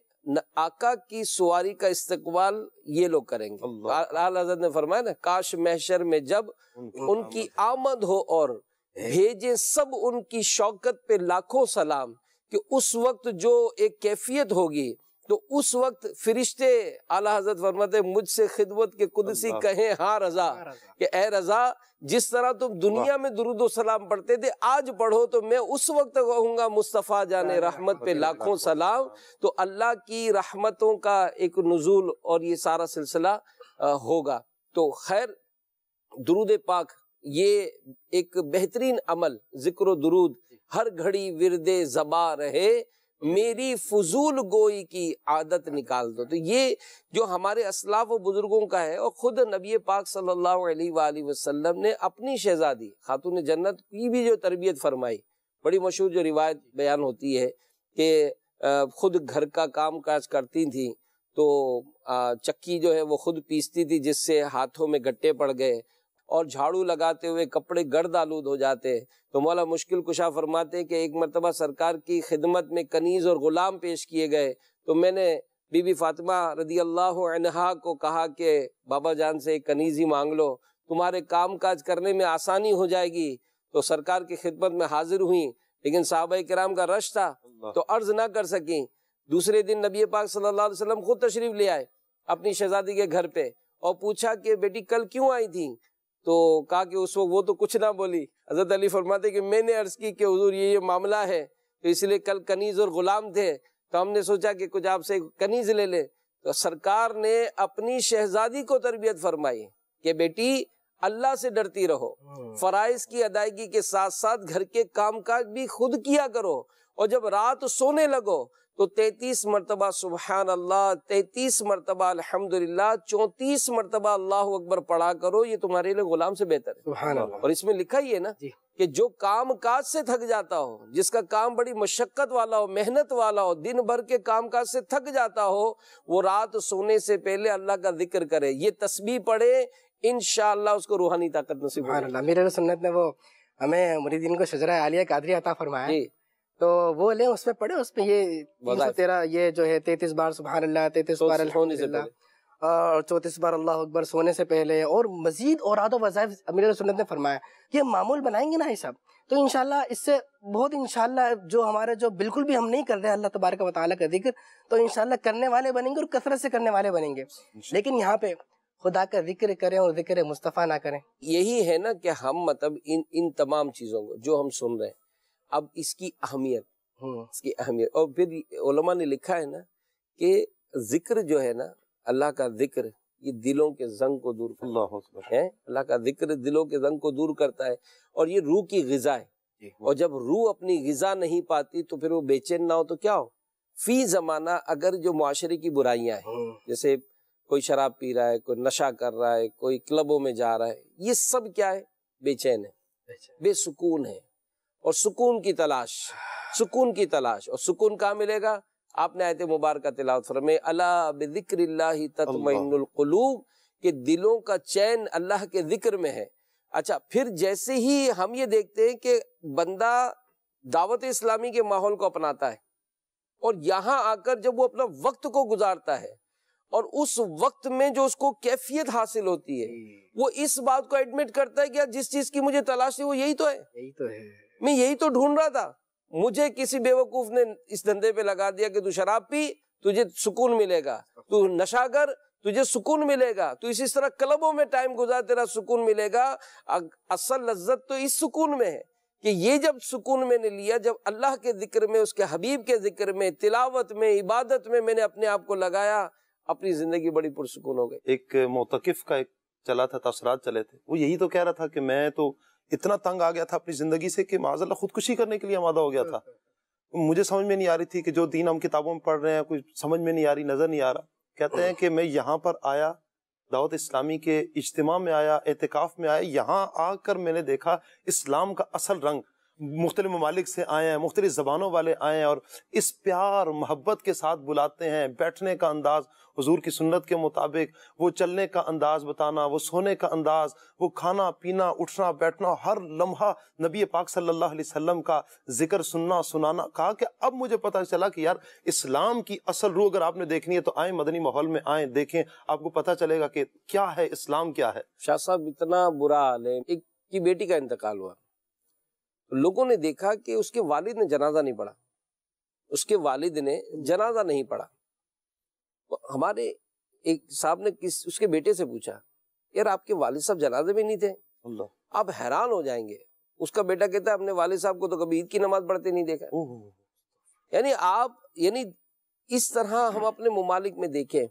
आका की सुवारी का इस्तकबाल ये लोग करेंगे लाल हजरत ने फरमाया ना काश महशर में जब उनकी आमद हो और भेजे सब उनकी शौकत पे लाखों सलाम कि उस वक्त जो एक कैफियत होगी तो उस वक्त फिरिश्ते आला हजरत फरमाते मुझसे खिदमत के कुदसी कहें हाँ रजा कि ए रजा जिस तरह तुम दुनिया में दुरुद सलाम पढ़ते थे आज पढ़ो तो मैं उस वक्त कहूंगा मुस्तफ़ा जान रहमत पे लाखों सलाम तो अल्लाह की रहमतों का एक नजूल और ये सारा सिलसिला होगा तो खैर दुरुद पाक ये एक बेहतरीन अमल जिक्र दुरूद हर घड़ी विरदे जबा रहे मेरी फजूल गोई की आदत निकाल दो तो ये जो हमारे असलाफ व बुजुर्गों का है और ख़ुद नबी पाक सल्लल्लाहु अलैहि वसल्लम ने अपनी शहजादी खातून जन्नत की भी जो तरबियत फरमाई बड़ी मशहूर जो रिवायत बयान होती है कि खुद घर का काम काज करती थी तो चक्की जो है वो खुद पीसती थी जिससे हाथों में गट्टे पड़ गए और झाड़ू लगाते हुए कपड़े गर्द आलूद हो जाते हैं तो मौला मुश्किल कुशा फरमाते कि एक मरतबा सरकार की खिदमत में कनीज़ और ग़ुलाम पेश किए गए तो मैंने बीबी फातिमा रदी अल्लाह को कहा कि बाबा जान से एक ही मांग लो तुम्हारे काम काज करने में आसानी हो जाएगी तो सरकार की खिदमत में हाजिर हुई लेकिन साहब कराम का रश था तो अर्ज ना कर सकी दूसरे दिन नबी पाक सल्लल्लाहु अलैहि वसल्लम खुद तशरीफ ले आए अपनी शहजादी के घर पे और पूछा कि बेटी कल क्यों आई थी तो कहा कि उस वक्त वो तो कुछ ना बोली हजरत अली फरमाते कि मैंने अर्ज की कि हजूर ये ये मामला है तो इसलिए कल कनीज और गुलाम थे तो हमने सोचा कि कुछ आपसे कनीज ले लें तो सरकार ने अपनी शहजादी को तरबियत फरमाई कि बेटी अल्लाह से डरती रहो हम्म। फराइज की अदायगी के साथ साथ घर के काज भी खुद किया करो और जब रात सोने लगो तो तैतीस मरतबा सुबहान अल्लाह तैतीस मरतबा अल्हम्दुलिल्लाह चौंतीस मरतबा अल्लाह अकबर पढ़ा करो ये तुम्हारे लिए गुलाम से बेहतर है और इसमें लिखा ही है ना कि जो काम काज से थक जाता हो जिसका काम बड़ी मशक्कत वाला हो मेहनत वाला हो दिन भर के काम काज से थक जाता हो वो रात सोने से पहले अल्लाह का जिक्र करे ये तस्बी पढ़े इन उसको रूहानी ताकत नसीब मेरे सुनत ने वो हमें मुरीदीन को शजरा आलिया कादरी अता फरमाया तो वो ले उसमें पढ़े उसमें ये तेरा ये जो है तैतीस बार सुबह अल्लाह तैतीस बार और चौतीस बार अल्लाह अकबर सोने से पहले और मजीद और आदो वजायफ अमीर सुन्नत ने फरमाया ये मामूल बनाएंगे ना ये सब तो इनशाला इससे बहुत इनशाला जो हमारे जो बिल्कुल भी हम नहीं कर रहे अल्लाह तबारक वाली का जिक्र तो इनशाला करने वाले बनेंगे और कसरत से करने वाले बनेंगे लेकिन यहाँ पे खुदा का जिक्र करें और जिक्र मुस्तफ़ा ना करें यही है ना कि हम मतलब इन इन तमाम चीज़ों को जो हम सुन रहे हैं अब इसकी अहमियत हम्म। इसकी अहमियत और फिर ओलमा ने लिखा है ना कि जिक्र जो है ना अल्लाह का जिक्र ये दिलों के जंग को दूर है अल्लाह का जिक्र दिलों के जंग को दूर करता है और ये रूह की गजा है हाँ। और जब रूह अपनी गजा नहीं पाती तो फिर वो बेचैन ना हो तो क्या हो फी जमाना अगर जो माशरे की बुराइयां हैं हम्म। जैसे कोई शराब पी रहा है कोई नशा कर रहा है कोई क्लबों में जा रहा है ये सब क्या है बेचैन है बेसुकून है और सुकून की तलाश सुकून की तलाश और सुकून कहाँ मिलेगा आपने आयत मुबारक तिलावत फरमे अला के दिलों का चैन अल्लाह के जिक्र में है अच्छा फिर जैसे ही हम ये देखते हैं कि बंदा दावत इस्लामी के माहौल को अपनाता है और यहाँ आकर जब वो अपना वक्त को गुजारता है और उस वक्त में जो उसको कैफियत हासिल होती है वो इस बात को एडमिट करता है कि जिस चीज की मुझे तलाश थी वो यही तो है यही तो है मैं यही तो ढूंढ रहा था मुझे किसी बेवकूफ ने इस धंधे पे लगा दिया कि तू शराब पी तुझे सुकून मिलेगा तू नशा कर तुझे सुकून मिलेगा तू इसी तरह क्लबों में टाइम गुजार तेरा सुकून मिलेगा असल लज्जत तो इस सुकून में है कि ये जब सुकून मैंने लिया जब अल्लाह के जिक्र में उसके हबीब के जिक्र में तिलावत में इबादत में मैंने अपने आप को लगाया अपनी जिंदगी बड़ी पुरसकून हो गई एक मोतकफ का एक चला था तसरात चले थे वो यही तो कह रहा था कि मैं तो इतना तंग आ गया था अपनी जिंदगी से कि माजल्ला खुदकुशी करने के लिए आमादा हो गया था मुझे समझ में नहीं आ रही थी कि जो दीन हम किताबों में पढ़ रहे हैं कुछ समझ में नहीं आ रही नजर नहीं आ रहा कहते हैं कि मैं यहाँ पर आया दावत इस्लामी के इज्तम में आया एहतिकाफ में आया यहाँ आकर मैंने देखा इस्लाम का असल रंग मुख्तलि ममालिक से आए हैं मुख्तलि ज़बानों वाले आए हैं और इस प्यार मोहब्बत के साथ बुलाते हैं बैठने का अंदाज़ हजूर की सुन्नत के मुताबिक वो चलने का अंदाज़ बताना वो सोने का अंदाज़ वो खाना पीना उठना बैठना हर लम्हा नबी पाक सल्लल्लाहु अलैहि वसल्लम का जिक्र सुनना सुनाना कहा कि अब मुझे पता चला कि यार इस्लाम की असल रूह अगर आपने देखनी है तो आए मदनी माहौल में आए देखें आपको पता चलेगा कि क्या है इस्लाम क्या है शाह साहब इतना बुरा हाल है एक की बेटी का इंतकाल हुआ लोगों ने देखा कि उसके वालिद ने जनाजा नहीं पढ़ा उसके वालिद ने जनाजा नहीं पढ़ा तो हमारे एक साहब ने किस उसके बेटे से पूछा यार आपके वालिद साहब जनाजे में नहीं थे आप हैरान हो जाएंगे उसका बेटा कहता है अपने वालिद साहब को तो कभी ईद की नमाज पढ़ते नहीं देखा यानी आप यानी इस तरह हम अपने ममालिक में देखें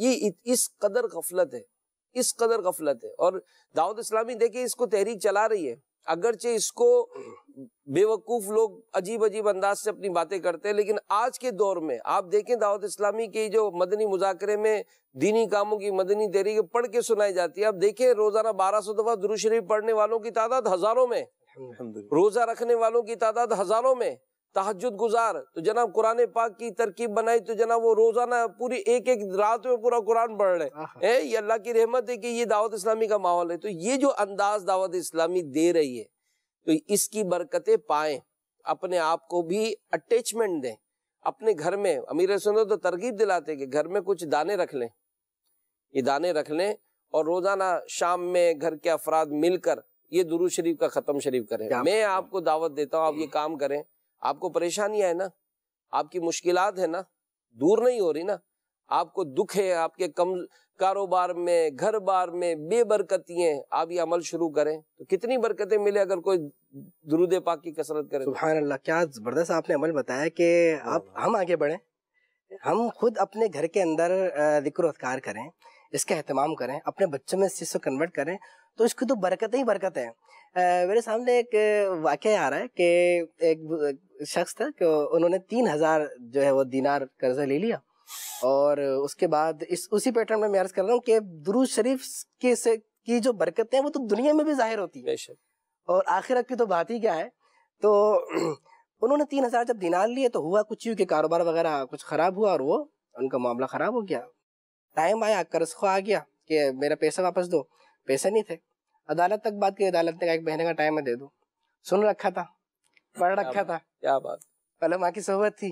ये इस कदर गफलत है इस कदर गफलत है और दाऊद इस्लामी देखे इसको तहरीक चला रही है अगरचे इसको बेवकूफ लोग अजीब अजीब अंदाज से अपनी बातें करते हैं लेकिन आज के दौर में आप देखें दावत इस्लामी के जो मदनी मुजाकरे में दीनी कामों की मदनी तहरी पढ़ के सुनाई जाती है आप देखें रोजाना बारह सौ दफा दुरुशरीफ पढ़ने वालों की तादाद हजारों में रोजा रखने वालों की तादाद हजारों में तहजद गुजार तो जनाब कुरान पाक की तरकीब बनाई तो जनाब वो रोजाना पूरी एक एक रात में पूरा कुरान पढ़ रहे हैं ये अल्लाह की रहमत है कि ये दावत इस्लामी का माहौल है तो ये जो अंदाज दावत इस्लामी दे रही है तो इसकी बरकतें पाएं अपने आप को भी अटैचमेंट दें अपने घर में अमीर सुनो तो तरकीब दिलाते कि घर में कुछ दाने रख लें ये दाने रख लें और रोजाना शाम में घर के अफराद मिलकर ये दुरू शरीफ का खत्म शरीफ करें मैं आपको दावत देता हूँ आप ये काम करें आपको परेशानियां है ना आपकी मुश्किल है ना दूर नहीं हो रही ना आपको दुख है आपके कम कारोबार में घर बार में बेबरकती हैं आप ये अमल शुरू करें तो कितनी बरकतें मिले अगर कोई दुरुद पाक की कसरत करे तो? सुबह अल्लाह क्या जबरदस्त आपने अमल बताया कि आप हम आगे बढ़े हम खुद अपने घर के अंदर जिक्र अतकार करें इसका अहतमाम करें अपने बच्चों में इस चीज़ को कन्वर्ट करें तो इसकी तो बरकतें ही बरकत है मेरे सामने एक वाक्य आ रहा है कि एक शख्स था कि उन्होंने तीन हजार जो है वो दीनार कर्जा ले लिया और उसके बाद इस उसी पैटर्न में मैं अर्ज कर रहा हूँ कि दुरूज शरीफ के से की जो बरकतें हैं वो तो दुनिया में भी जाहिर होती है और आखिरत की तो बात ही क्या है तो [CLEARS THROAT] उन्होंने तीन हजार जब दिनार लिए तो हुआ कुछ यूँ कि कारोबार वगैरह कुछ खराब हुआ और वो उनका मामला खराब हो गया टाइम आया कर्ज खो आ गया कि मेरा पैसा वापस दो पैसे नहीं थे अदालत तक बात की अदालत ने कहा एक महीने का टाइम है दे दो सुन रखा था पढ़ रखा था क्या बात पहले माँ की सोहबत थी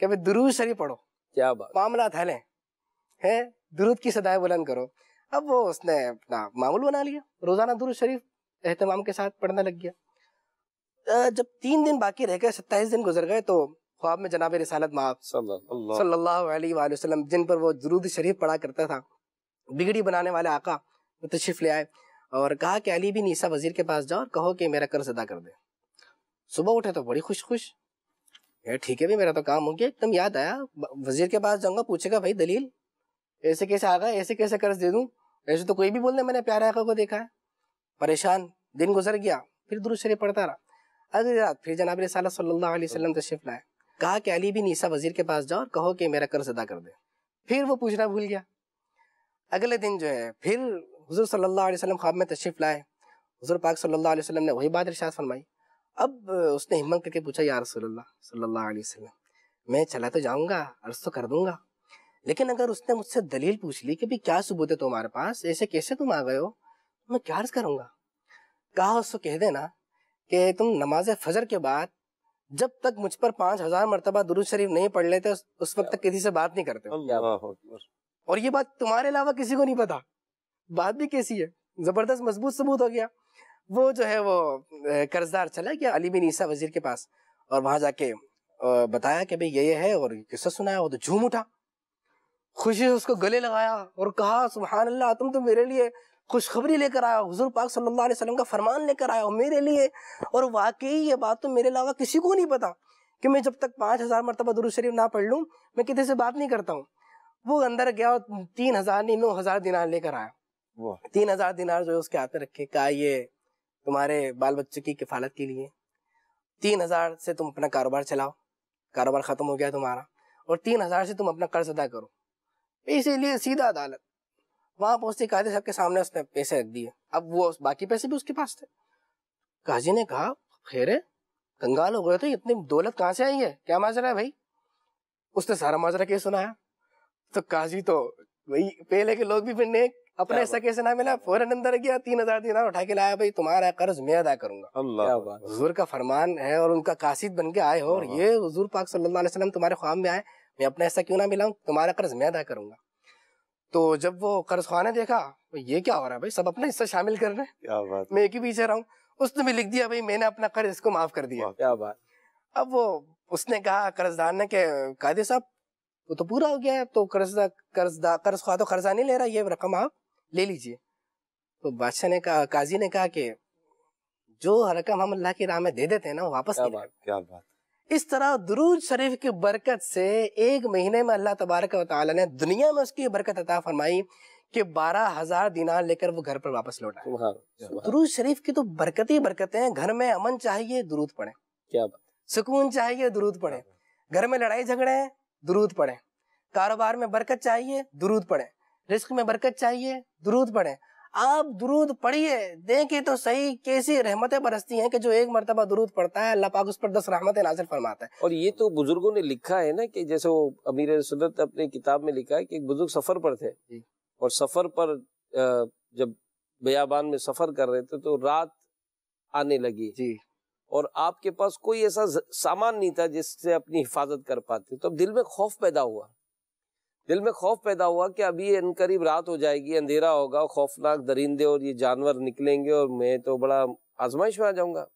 कि भाई दुरूद शरीफ पढ़ो क्या बात मामला था है दुरूद की सदाएं बुलंद करो अब वो उसने अपना मामूल बना लिया रोजाना दुरूद शरीफ एहतमाम के साथ पढ़ने लग गया जब तीन दिन बाकी रह गए सत्ताईस दिन गुजर गए तो ख्वाब में जनाब रसालत माप सल्लल्लाहु अलैहि वसल्लम जिन पर वो दुरूद शरीफ पढ़ा करता था बिगड़ी बनाने वाले आका तशरीफ ले आए और कहा कि अली बिन ईसा वजीर के पास जाओ और कहो कि मेरा कर्ज अदा कर दे सुबह उठे तो बड़ी खुश खुश यार ठीक है भी मेरा तो काम हो गया एकदम याद आया वजीर के पास जाऊंगा पूछेगा भाई दलील ऐसे कैसे आ गए ऐसे कैसे कर्ज दे दूं ऐसे तो कोई भी बोलने मैंने प्यारा आका को देखा है परेशान दिन गुजर गया फिर दुरुद शरीफ पढ़ता रहा अगली रात फिर जनाब रसाला सल्लल्लाहु अलैहि वसल्लम तशरीफ लाए कहा कि अली बिन ईसा वजीर के पास जाओ और कहो कि मेरा कर्ज अदा कर दे फिर वो पूछना भूल गया अगले दिन जो है फिर हजूर सल्लल्लाहु अलैहि वसल्लम ख्वाब में तशरीफ लाए हजूर पाक सल्लल्लाहु अलैहि वसल्लम ने वही बात इरशाद फरमाई अब उसने हिम्मत करके पूछा या रसोल्ला सल्लल्लाहु अलैहि वसल्लम मैं चला तो जाऊंगा अर्ज तो कर दूंगा लेकिन अगर उसने मुझसे दलील पूछ ली कि भी क्या सबूत है तुम्हारे पास ऐसे कैसे तुम आ गए हो मैं क्या अर्ज करूंगा कहा उसको कह देना कि तुम नमाज फजर के बाद जब तक मुझ पर पांच हजार मरतबा दुरुज शरीफ नहीं पढ़ लेते उस वक्त तक किसी से बात नहीं करते और ये बात तुम्हारे अलावा किसी को नहीं पता बात भी कैसी है जबरदस्त मजबूत सबूत हो गया वो जो है वो कर्जदार चला गया अली बिन ईसा वजीर के पास और वहां जाके बताया कि भाई ये है और किस्सा सुनाया वो तो झूम उठा खुशी से उसको गले लगाया और कहा सुबहान अल्लाह तुम तो मेरे लिए खुशखबरी लेकर आया हजूर पाक सल्लल्लाहु अलैहि वसल्लम का फरमान लेकर आया मेरे लिए और वाकई ये बात तो मेरे अलावा किसी को नहीं पता कि मैं जब तक पाँच हज़ार मरतबा दुरू शरीफ ना पढ़ लूँ मैं किसी से बात नहीं करता हूँ वो अंदर गया और तीन हज़ार नहीं नौ हज़ार दिनार लेकर आया वो तीन हज़ार दिनार जो है उसके हाथ में रखे कहा ये तुम्हारे बाल बच्चों की किफालत के लिए तीन हज़ार से तुम अपना कारोबार चलाओ कारोबार ख़त्म हो गया तुम्हारा और तीन हज़ार से तुम अपना कर्ज अदा करो इसीलिए सीधा अदालत वहां पहुंचते काजी साहब के सामने उसने पैसे रख दिए अब वो बाकी पैसे भी उसके पास थे काजी ने कहा खेरे कंगाल हो गए थे तो इतनी दौलत कहाँ से आई है क्या माजरा है भाई उसने सारा माजरा क्या सुनाया तो काजी तो वही पहले के लोग भी फिर अपने सके से ना मिला फौरन अंदर गया तीन हजार दिन उठा के लाया भाई तुम्हारा कर्ज मैं अदा करूंगा अल्लाह हजूर का फरमान है और उनका कासिद बन के आए हो और ये हजूर पाक सल्लल्लाहु अलैहि वसल्लम तुम्हारे ख्वाब में आए मैं अपने ऐसा क्यों ना मिला तुम्हारा कर्ज मैं अदा करूंगा तो जब वो कर्ज खाने देखा ये क्या हो रहा है भाई सब अपना हिस्सा शामिल कर रहे हैं मैं एक ही पीछे रहा हूँ उसने भी लिख दिया भाई मैंने अपना कर्ज इसको माफ कर दिया क्या बात अब वो उसने कहा कर्जदार ने के कादे साहब वो तो पूरा हो गया है तो कर्ज कर्ज कर्ज खा तो कर्जा नहीं ले रहा ये रकम आप ले लीजिए तो बादशाह ने कहा काजी ने कहा कि जो रकम हम अल्लाह की राह में दे देते हैं ना वो वापस क्या बात क्या बात इस तरह दरूज शरीफ की बरकत से एक महीने में अल्लाह तबारक ने दुनिया में उसकी बरकत अता फरमाई कि बारह हजार दिनार लेकर वो घर पर वापस लौटा दरूज शरीफ की तो बरकत ही बरकतें हैं घर में अमन चाहिए दुरूद पड़े क्या बात सुकून चाहिए दुरूद पड़े घर में लड़ाई झगड़े दुरूद पड़े कारोबार में बरकत चाहिए दुरूद पड़े रिस्क में बरकत चाहिए दुरूद पढ़े आप दुरूद पढ़िए देखें तो सही कैसी रहमतें बरसती हैं कि जो एक मरतबा दुरूद पढ़ता है अल्लाह पाक उस पर दस रहमतें नाजिल फरमाता है और ये तो बुजुर्गों ने लिखा है ना कि जैसे वो अमीर सुनत अपने किताब में लिखा है कि एक बुजुर्ग सफर पर थे और सफर पर जब बयाबान में सफर कर रहे थे तो रात आने लगी जी और आपके पास कोई ऐसा सामान नहीं था जिससे अपनी हिफाजत कर पाते तो अब दिल में खौफ पैदा हुआ दिल में खौफ पैदा हुआ कि अभी करीब रात हो जाएगी अंधेरा होगा खौफनाक दरिंदे और ये जानवर निकलेंगे और मैं तो बड़ा आजमाइश में आ जाऊंगा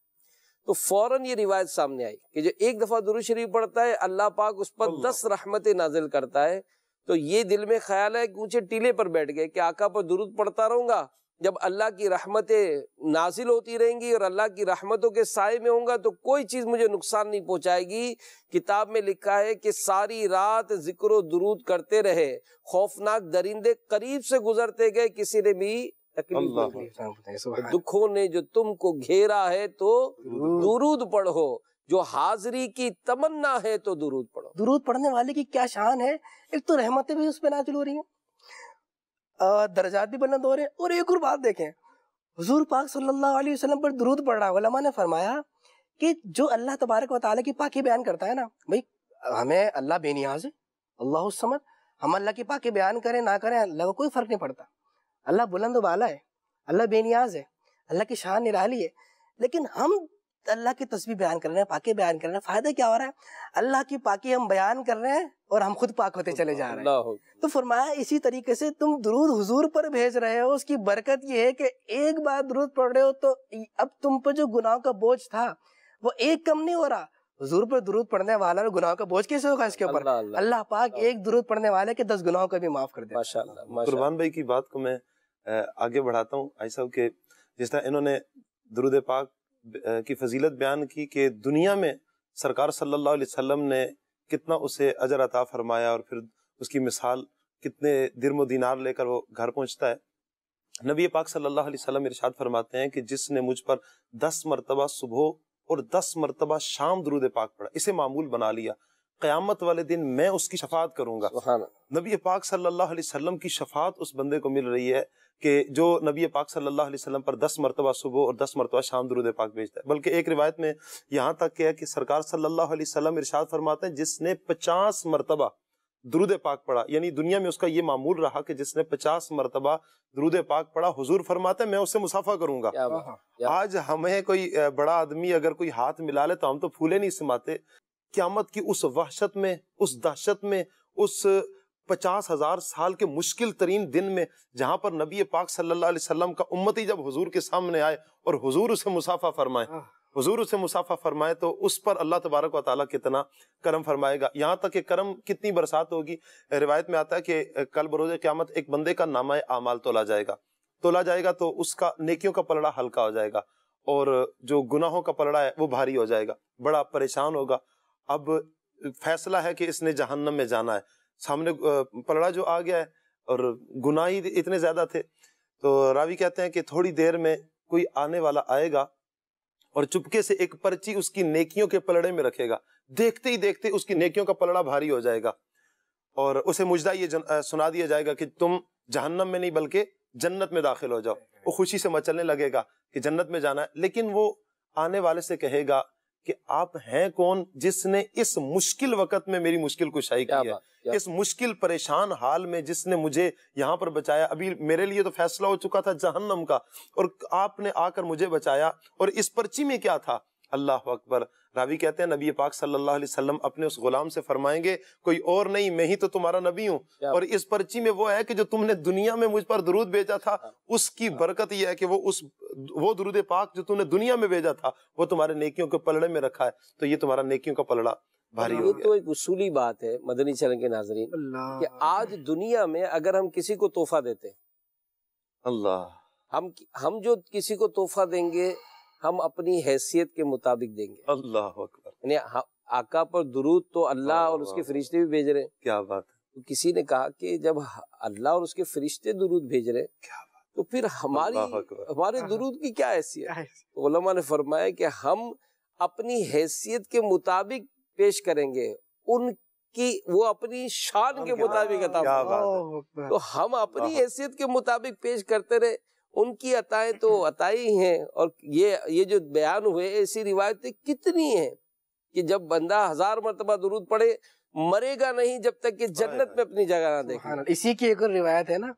तो फौरन ये रिवायत सामने आई कि जो एक दफा दुरु शरीफ पढ़ता है अल्लाह पाक उस पर दस रहमतें नाजिल करता है तो ये दिल में ख्याल है कि ऊंचे टीले पर बैठ गए कि आका पर दुरुद पढ़ता रहूंगा जब अल्लाह की रहमतें नाजिल होती रहेंगी और अल्लाह की रहमतों के साय में होंगे तो कोई चीज़ मुझे नुकसान नहीं पहुंचाएगी किताब में लिखा है कि सारी रात जिक्र दरूद करते रहे खौफनाक दरिंदे करीब से गुजरते गए किसी ने भी हाँ, दुखों ने जो तुमको घेरा है तो दुरूद पढ़ो जो हाजिरी की तमन्ना है तो दुरूद पढ़ो दुरूद पढ़ने वाले की क्या शान है एक तो रहमतें भी उस पर नाजिल हो रही है दर्जात भी बुलंद हो रहे हैं और एक और बात देखें हजूर पाक सल्लल्लाहु अलैहि वसल्लम पर दरूद पड़ रहा है ने फरमाया कि जो अल्लाह तबारक वाली की पाकि बयान करता है ना भाई हमें अल्लाह बेनियाज है अल्लाह समद हम अल्लाह की पाकि बयान करें ना करें अल्लाह को कोई फ़र्क नहीं पड़ता अल्लाह बुलंद वाला है अल्लाह बेनियाज है अल्लाह की शान निराली है लेकिन हम अल्लाह की तस्वीर बयान कर रहे हैं पाकि बयान कर रहे हैं फायदा क्या हो रहा है अल्लाह की पाकि हम बयान कर रहे हैं और हम खुद पाक होते चले जा रहे हैं तो फरमाया इसी तरीके से तुम दुरूद हुजूर पर भेज रहे हो उसकी बरकत ये है कि एक बार दुरूद पढ़ रहे हो तो अब तुम पर जो गुनाह का बोझ था वो एक कम नहीं हो रहा हजूर पर दुरूद पढ़ने वाला और गुनाह का बोझ कैसे होगा इसके ऊपर अल्लाह पाक एक दुरूद पढ़ने वाले के दस गुनाहों को भी माफ कर दे कुर्बान भाई की बात को मैं आगे बढ़ाता हूँ आई साहब के जिस तरह इन्होंने दरुद पाक की फजीलत बयान की कि दुनिया में सरकार सल्लल्लाहु अलैहि वसल्लम ने कितना उसे अजर अता फरमाया और फिर उसकी मिसाल कितने दिरम दिनार लेकर वो घर पहुंचता है नबी पाक सल्लल्लाहु अलैहि वसल्लम इरशाद फरमाते हैं कि जिसने मुझ पर दस मरतबा सुबह और दस मरतबा शाम दरूद पाक पड़ा इसे मामूल बना लिया क़यामत वाले दिन मैं उसकी शफात करूंगा नबी पाक सल्लल्लाहु अलैहि वसल्लम की शफात उस बंदे को मिल रही है कि जो नबी पाक सल्लल्लाहु अलैहि वसल्लम पर दस मरतबा सुबह और दस मरतबा शाम दरुद पाक भेजता है बल्कि एक रिवायत में यहाँ तक क्या है कि सरकार सल्लल्लाहु अलैहि वसल्लम इरशाद फरमाते हैं जिसने पचास मरतबा दरुद पाक पढ़ा यानी दुनिया में उसका ये मामूल रहा कि जिसने पचास मरतबा दरुद पाक पढ़ा हुजूर फरमाते मैं उससे मुसाफा करूंगा आज हमें कोई बड़ा आदमी अगर कोई हाथ मिला ले तो हम तो फूले नहीं समाते क्यामत की उस वहशत में उस दहशत में उस पचास हजार साल के मुश्किल तरीन दिन में जहां पर नबी पाक सल्लल्लाहु अलैहि वसल्लम का उम्मती जब हुजूर के सामने आए और हुजूर उसे मुसाफा फरमाए हजूर हाँ। उसे मुसाफा फरमाए तो उस पर अल्लाह तबारक व कितना करम फरमाएगा यहाँ तक कि करम कितनी बरसात होगी रिवायत में आता है कि कल बरोज क्यामत एक बंदे का नामा आमाल तोला जाएगा तोला जाएगा तो उसका नेकियों का पलड़ा हल्का हो जाएगा और जो गुनाहों का पलड़ा है वो भारी हो जाएगा बड़ा परेशान होगा अब फैसला है कि इसने जहन्नम में जाना है सामने पलड़ा जो आ गया है और गुनाही इतने ज्यादा थे तो रावी कहते हैं कि थोड़ी देर में कोई आने वाला आएगा और चुपके से एक पर्ची उसकी नेकियों के पलड़े में रखेगा देखते ही देखते उसकी नेकियों का पलड़ा भारी हो जाएगा और उसे मुजदा ये जन, आ, सुना दिया जाएगा कि तुम जहन्नम में नहीं बल्कि जन्नत में दाखिल हो जाओ वो खुशी से मचलने लगेगा कि जन्नत में जाना है लेकिन वो आने वाले से कहेगा कि आप हैं कौन जिसने इस मुश्किल वक्त में मेरी मुश्किल को की किया है इस मुश्किल परेशान हाल में जिसने मुझे यहाँ पर बचाया अभी मेरे लिए तो फैसला हो चुका था जहन्नम का और आपने आकर मुझे बचाया और इस पर्ची में क्या था अल्लाह अकबर रावी कहते हैं नबी पाक सल्लल्लाहु अलैहि वसल्लम अपने उस गुलाम से फरमाएंगे कोई और नहीं मैं ही तो तुम्हारा नबी हूँ और इस पर्ची में वो है कि जो तुमने दुनिया में मुझ पर दरूद भेजा था हाँ। उसकी हाँ। बरकत यह है कि वो उस वो दरूद पाक जो तुमने दुनिया में भेजा था वो तुम्हारे नेकियों के पलड़े में रखा है तो ये तुम्हारा नेकियों का पलड़ा भारी मतलब ये तो एक उसूली बात है मदनी चरण के नाजरीन कि आज दुनिया में अगर हम किसी को तोहफा देते अल्लाह हम हम जो किसी को तोहफा देंगे हम अपनी हैसियत के मुताबिक देंगे अल्लाह यानी आका पर दुरूद तो अल्लाह और उसके फरिश्ते भी भेज रहे हैं क्या बात तो किसी ने कहा कि जब अल्लाह और उसके फरिश्ते दुरूद भेज रहे हैं क्या बात तो फिर हमारी हमारे दुरूद की क्या हैसियत है तो ने फरमाया कि हम अपनी हैसियत के मुताबिक पेश करेंगे उन कि वो अपनी शान के मुताबिक तो हम अपनी हैसियत के मुताबिक पेश करते रहे उनकी अताएं तो [CLEARS THROAT] अताई हैं और ये ये जो बयान हुए ऐसी रिवायतें कितनी हैं कि जब बंदा हजार मरतबा दुरूद पड़े मरेगा नहीं जब तक कि जन्नत में अपनी जगह ना देखे इसी की एक और रिवायत है ना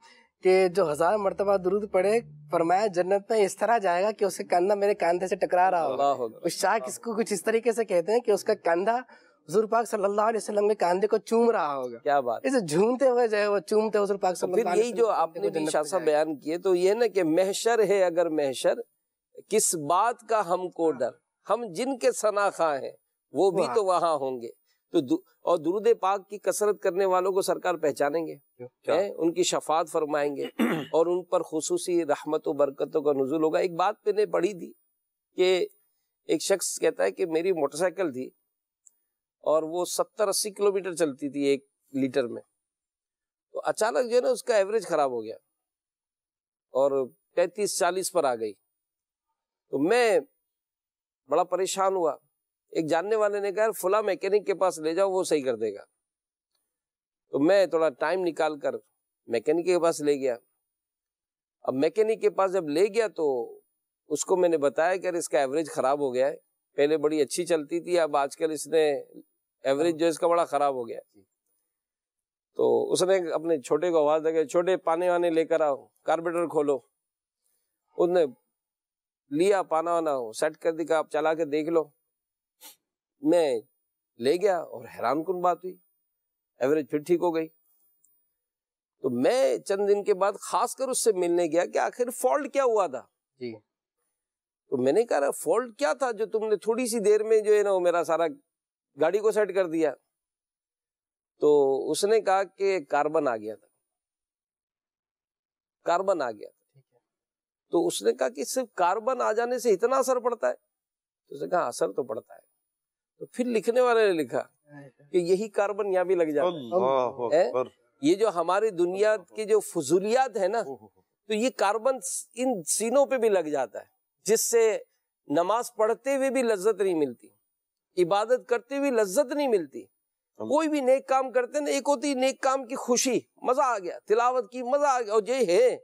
कि जो हजार मरतबा दुरूद पड़े फरमाया जन्नत में इस तरह जाएगा कि उसका कंधा मेरे कंधे से टकरा रहा होगा उस शाह किसको कुछ इस तरीके से कहते हैं कि उसका कंधा हजूर पाक सल्लल्लाहु अलैहि वसल्लम के कांधे को चूम रहा होगा क्या बात इसे झूमते हुए जो है वो चूमते हजूर पाक तो सल्लल्लाहु अलैहि वसल्लम जो आपने शासा बयान किए तो ये ना कि महशर है अगर महशर किस बात का हमको हाँ। डर हम जिनके सनाखा हैं वो भी हाँ। तो वहाँ होंगे तो दु, और दुरुद पाक की कसरत करने वालों को सरकार पहचानेंगे हैं उनकी शफात फरमाएंगे [CLEARS THROAT] और उन पर खसूसी रहमत बरकतों का नजूल होगा एक बात मैंने पढ़ी थी कि एक शख्स कहता है कि मेरी मोटरसाइकिल थी और वो सत्तर अस्सी किलोमीटर चलती थी एक लीटर में तो अचानक जो है ना उसका एवरेज खराब हो गया और पैंतीस चालीस पर आ गई तो मैं बड़ा परेशान हुआ एक जानने वाले ने कहा फुला मैकेनिक के पास ले जाओ वो सही कर देगा तो मैं थोड़ा टाइम निकाल कर मैकेनिक के पास ले गया अब मैकेनिक के पास जब ले गया तो उसको मैंने बताया कि अरे इसका एवरेज खराब हो गया है पहले बड़ी अच्छी चलती थी अब आजकल इसने एवरेज जो इसका बड़ा खराब हो गया तो उसने अपने छोटे को आवाज देखे छोटे पानी वाने लेकर आओ कार्बेटर खोलो उसने लिया पाना वाना सेट कर दी आप चला के देख लो मैं ले गया और हैरान कन बात हुई एवरेज फिर ठीक हो गई तो मैं चंद दिन के बाद खासकर उससे मिलने गया कि आखिर फॉल्ट क्या हुआ था जी तो मैंने कहा फॉल्ट क्या था जो तुमने थोड़ी सी देर में जो है ना वो मेरा सारा गाड़ी को सेट कर दिया तो उसने कहा कि कार्बन आ गया था कार्बन आ गया था तो उसने कहा कि सिर्फ कार्बन आ जाने से इतना असर पड़ता है तो उसने कहा असर तो पड़ता है तो फिर लिखने वाले ने लिखा कि यही कार्बन यहाँ भी लग जाता है ये जो हमारी दुनिया की जो फजूलियात है ना तो ये कार्बन इन सीनों पे भी लग जाता है जिससे नमाज पढ़ते हुए भी लज्जत नहीं मिलती इबादत करते हुए लज्जत नहीं मिलती कोई भी नेक काम करते ना एक होती नेक काम की खुशी मजा आ गया तिलावत की मजा आ गया और ये है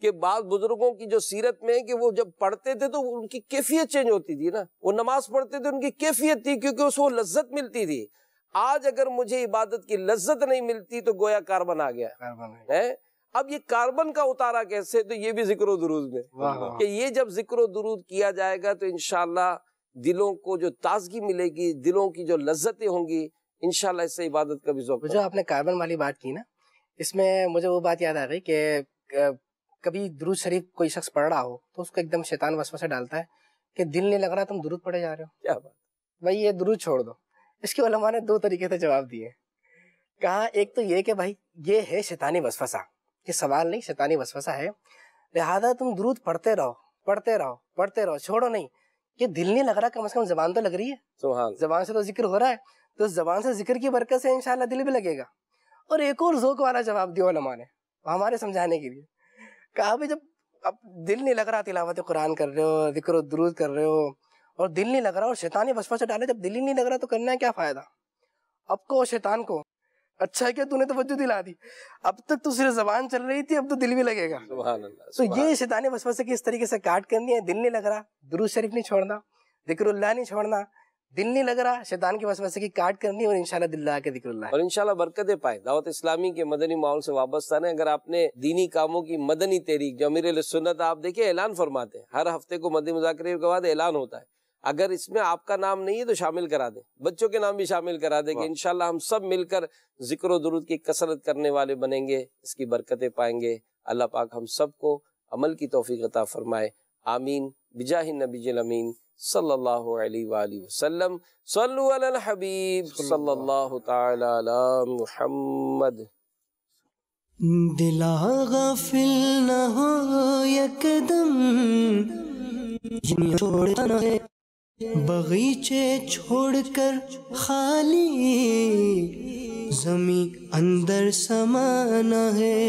कि बाद बुजुर्गों की जो सीरत में है कि वो जब पढ़ते थे तो उनकी कैफियत चेंज होती थी ना वो नमाज पढ़ते थे उनकी कैफियत थी क्योंकि उसको लज्जत मिलती थी आज अगर मुझे इबादत की लज्जत नहीं मिलती तो गोया कार्बन आ गया कार्बन है अब ये कार्बन का उतारा कैसे तो ये भी जिक्र दुरूद में कि ये जब जिक्र दुरूद किया जाएगा तो इनशाला दिलों को जो ताजगी मिलेगी दिलों की जो लज्जतें होंगी इनशाला इससे इबादत का भी जो आपने कार्बन वाली बात की ना इसमें मुझे वो बात याद आ गई कि कभी दुरूद शरीफ कोई शख्स पढ़ रहा हो तो उसको एकदम शैतान से डालता है कि दिल नहीं लग रहा तुम दुरुद पढ़े जा रहे हो क्या बात भाई ये दुरुद छोड़ दो इसके वलमा ने दो तरीके से जवाब दिए कहा एक तो ये कि भाई ये है शैतानी वसवसा ये सवाल नहीं शैतानी वसवसा है लिहाजा तुम दुरुद पढ़ते रहो पढ़ते रहो पढ़ते रहो छोड़ो नहीं ये दिल नहीं लग रहा कम से कम जबान तो लग रही है जबान से तो जिक्र हो रहा है तो जबान से जिक्र की बरकत से इंशाल्लाह दिल भी लगेगा और एक और जोक वाला जवाब दिया ने हमारे समझाने के लिए कहा भी जब अब दिल नहीं लग रहा तिलावत कुरान कर रहे हो जिक्र दरूद कर रहे हो और दिल नहीं लग रहा और शैतानी बचपन से डाले जब दिल ही नहीं लग रहा तो करना है क्या फायदा अब को शैतान को अच्छा है क्या तूने वजह तो दिला दी अब तक तो सिर्फ जबान चल रही थी अब तो दिल भी लगेगा तो ये शैतानी वसवसे किस तरीके से काट करनी है दिल नहीं लग रहा दुरुज शरीफ नहीं छोड़ना जिक्रुल्लाह नहीं छोड़ना दिल नहीं लग रहा शैतान के वसवसे की काट करनी और दिल दिल्ला के जिक्रुल्लाह और इनशाला बरकत पाए दावत इस्लामी के मदनी माहौल से वाबस्ता ने अगर आपने दीनी कामों की मदनी तहरीक जो सुनत आप देखिए ऐलान फरमाते हैं हर हफ्ते को मदनी मुजाकर के बाद ऐलान होता है अगर इसमें आपका नाम नहीं है तो शामिल करा दें बच्चों के नाम भी शामिल करा दें कि इनशाला हम सब मिलकर जिक्र दुरुद की कसरत करने वाले बनेंगे इसकी बरकतें पाएंगे अल्लाह पाक हम सबको अमल की तोफ़ी अता फरमाए आमीन बिजाह नबी अमीन सल्लल्लाहु अलैहि वसल्लम सल्लु अलल हबीब सल्लल्लाहु ताला अला मुहम्मद दिला गफिल न हो यकदम छोड़ना है बगीचे छोड़कर खाली जमी अंदर समाना है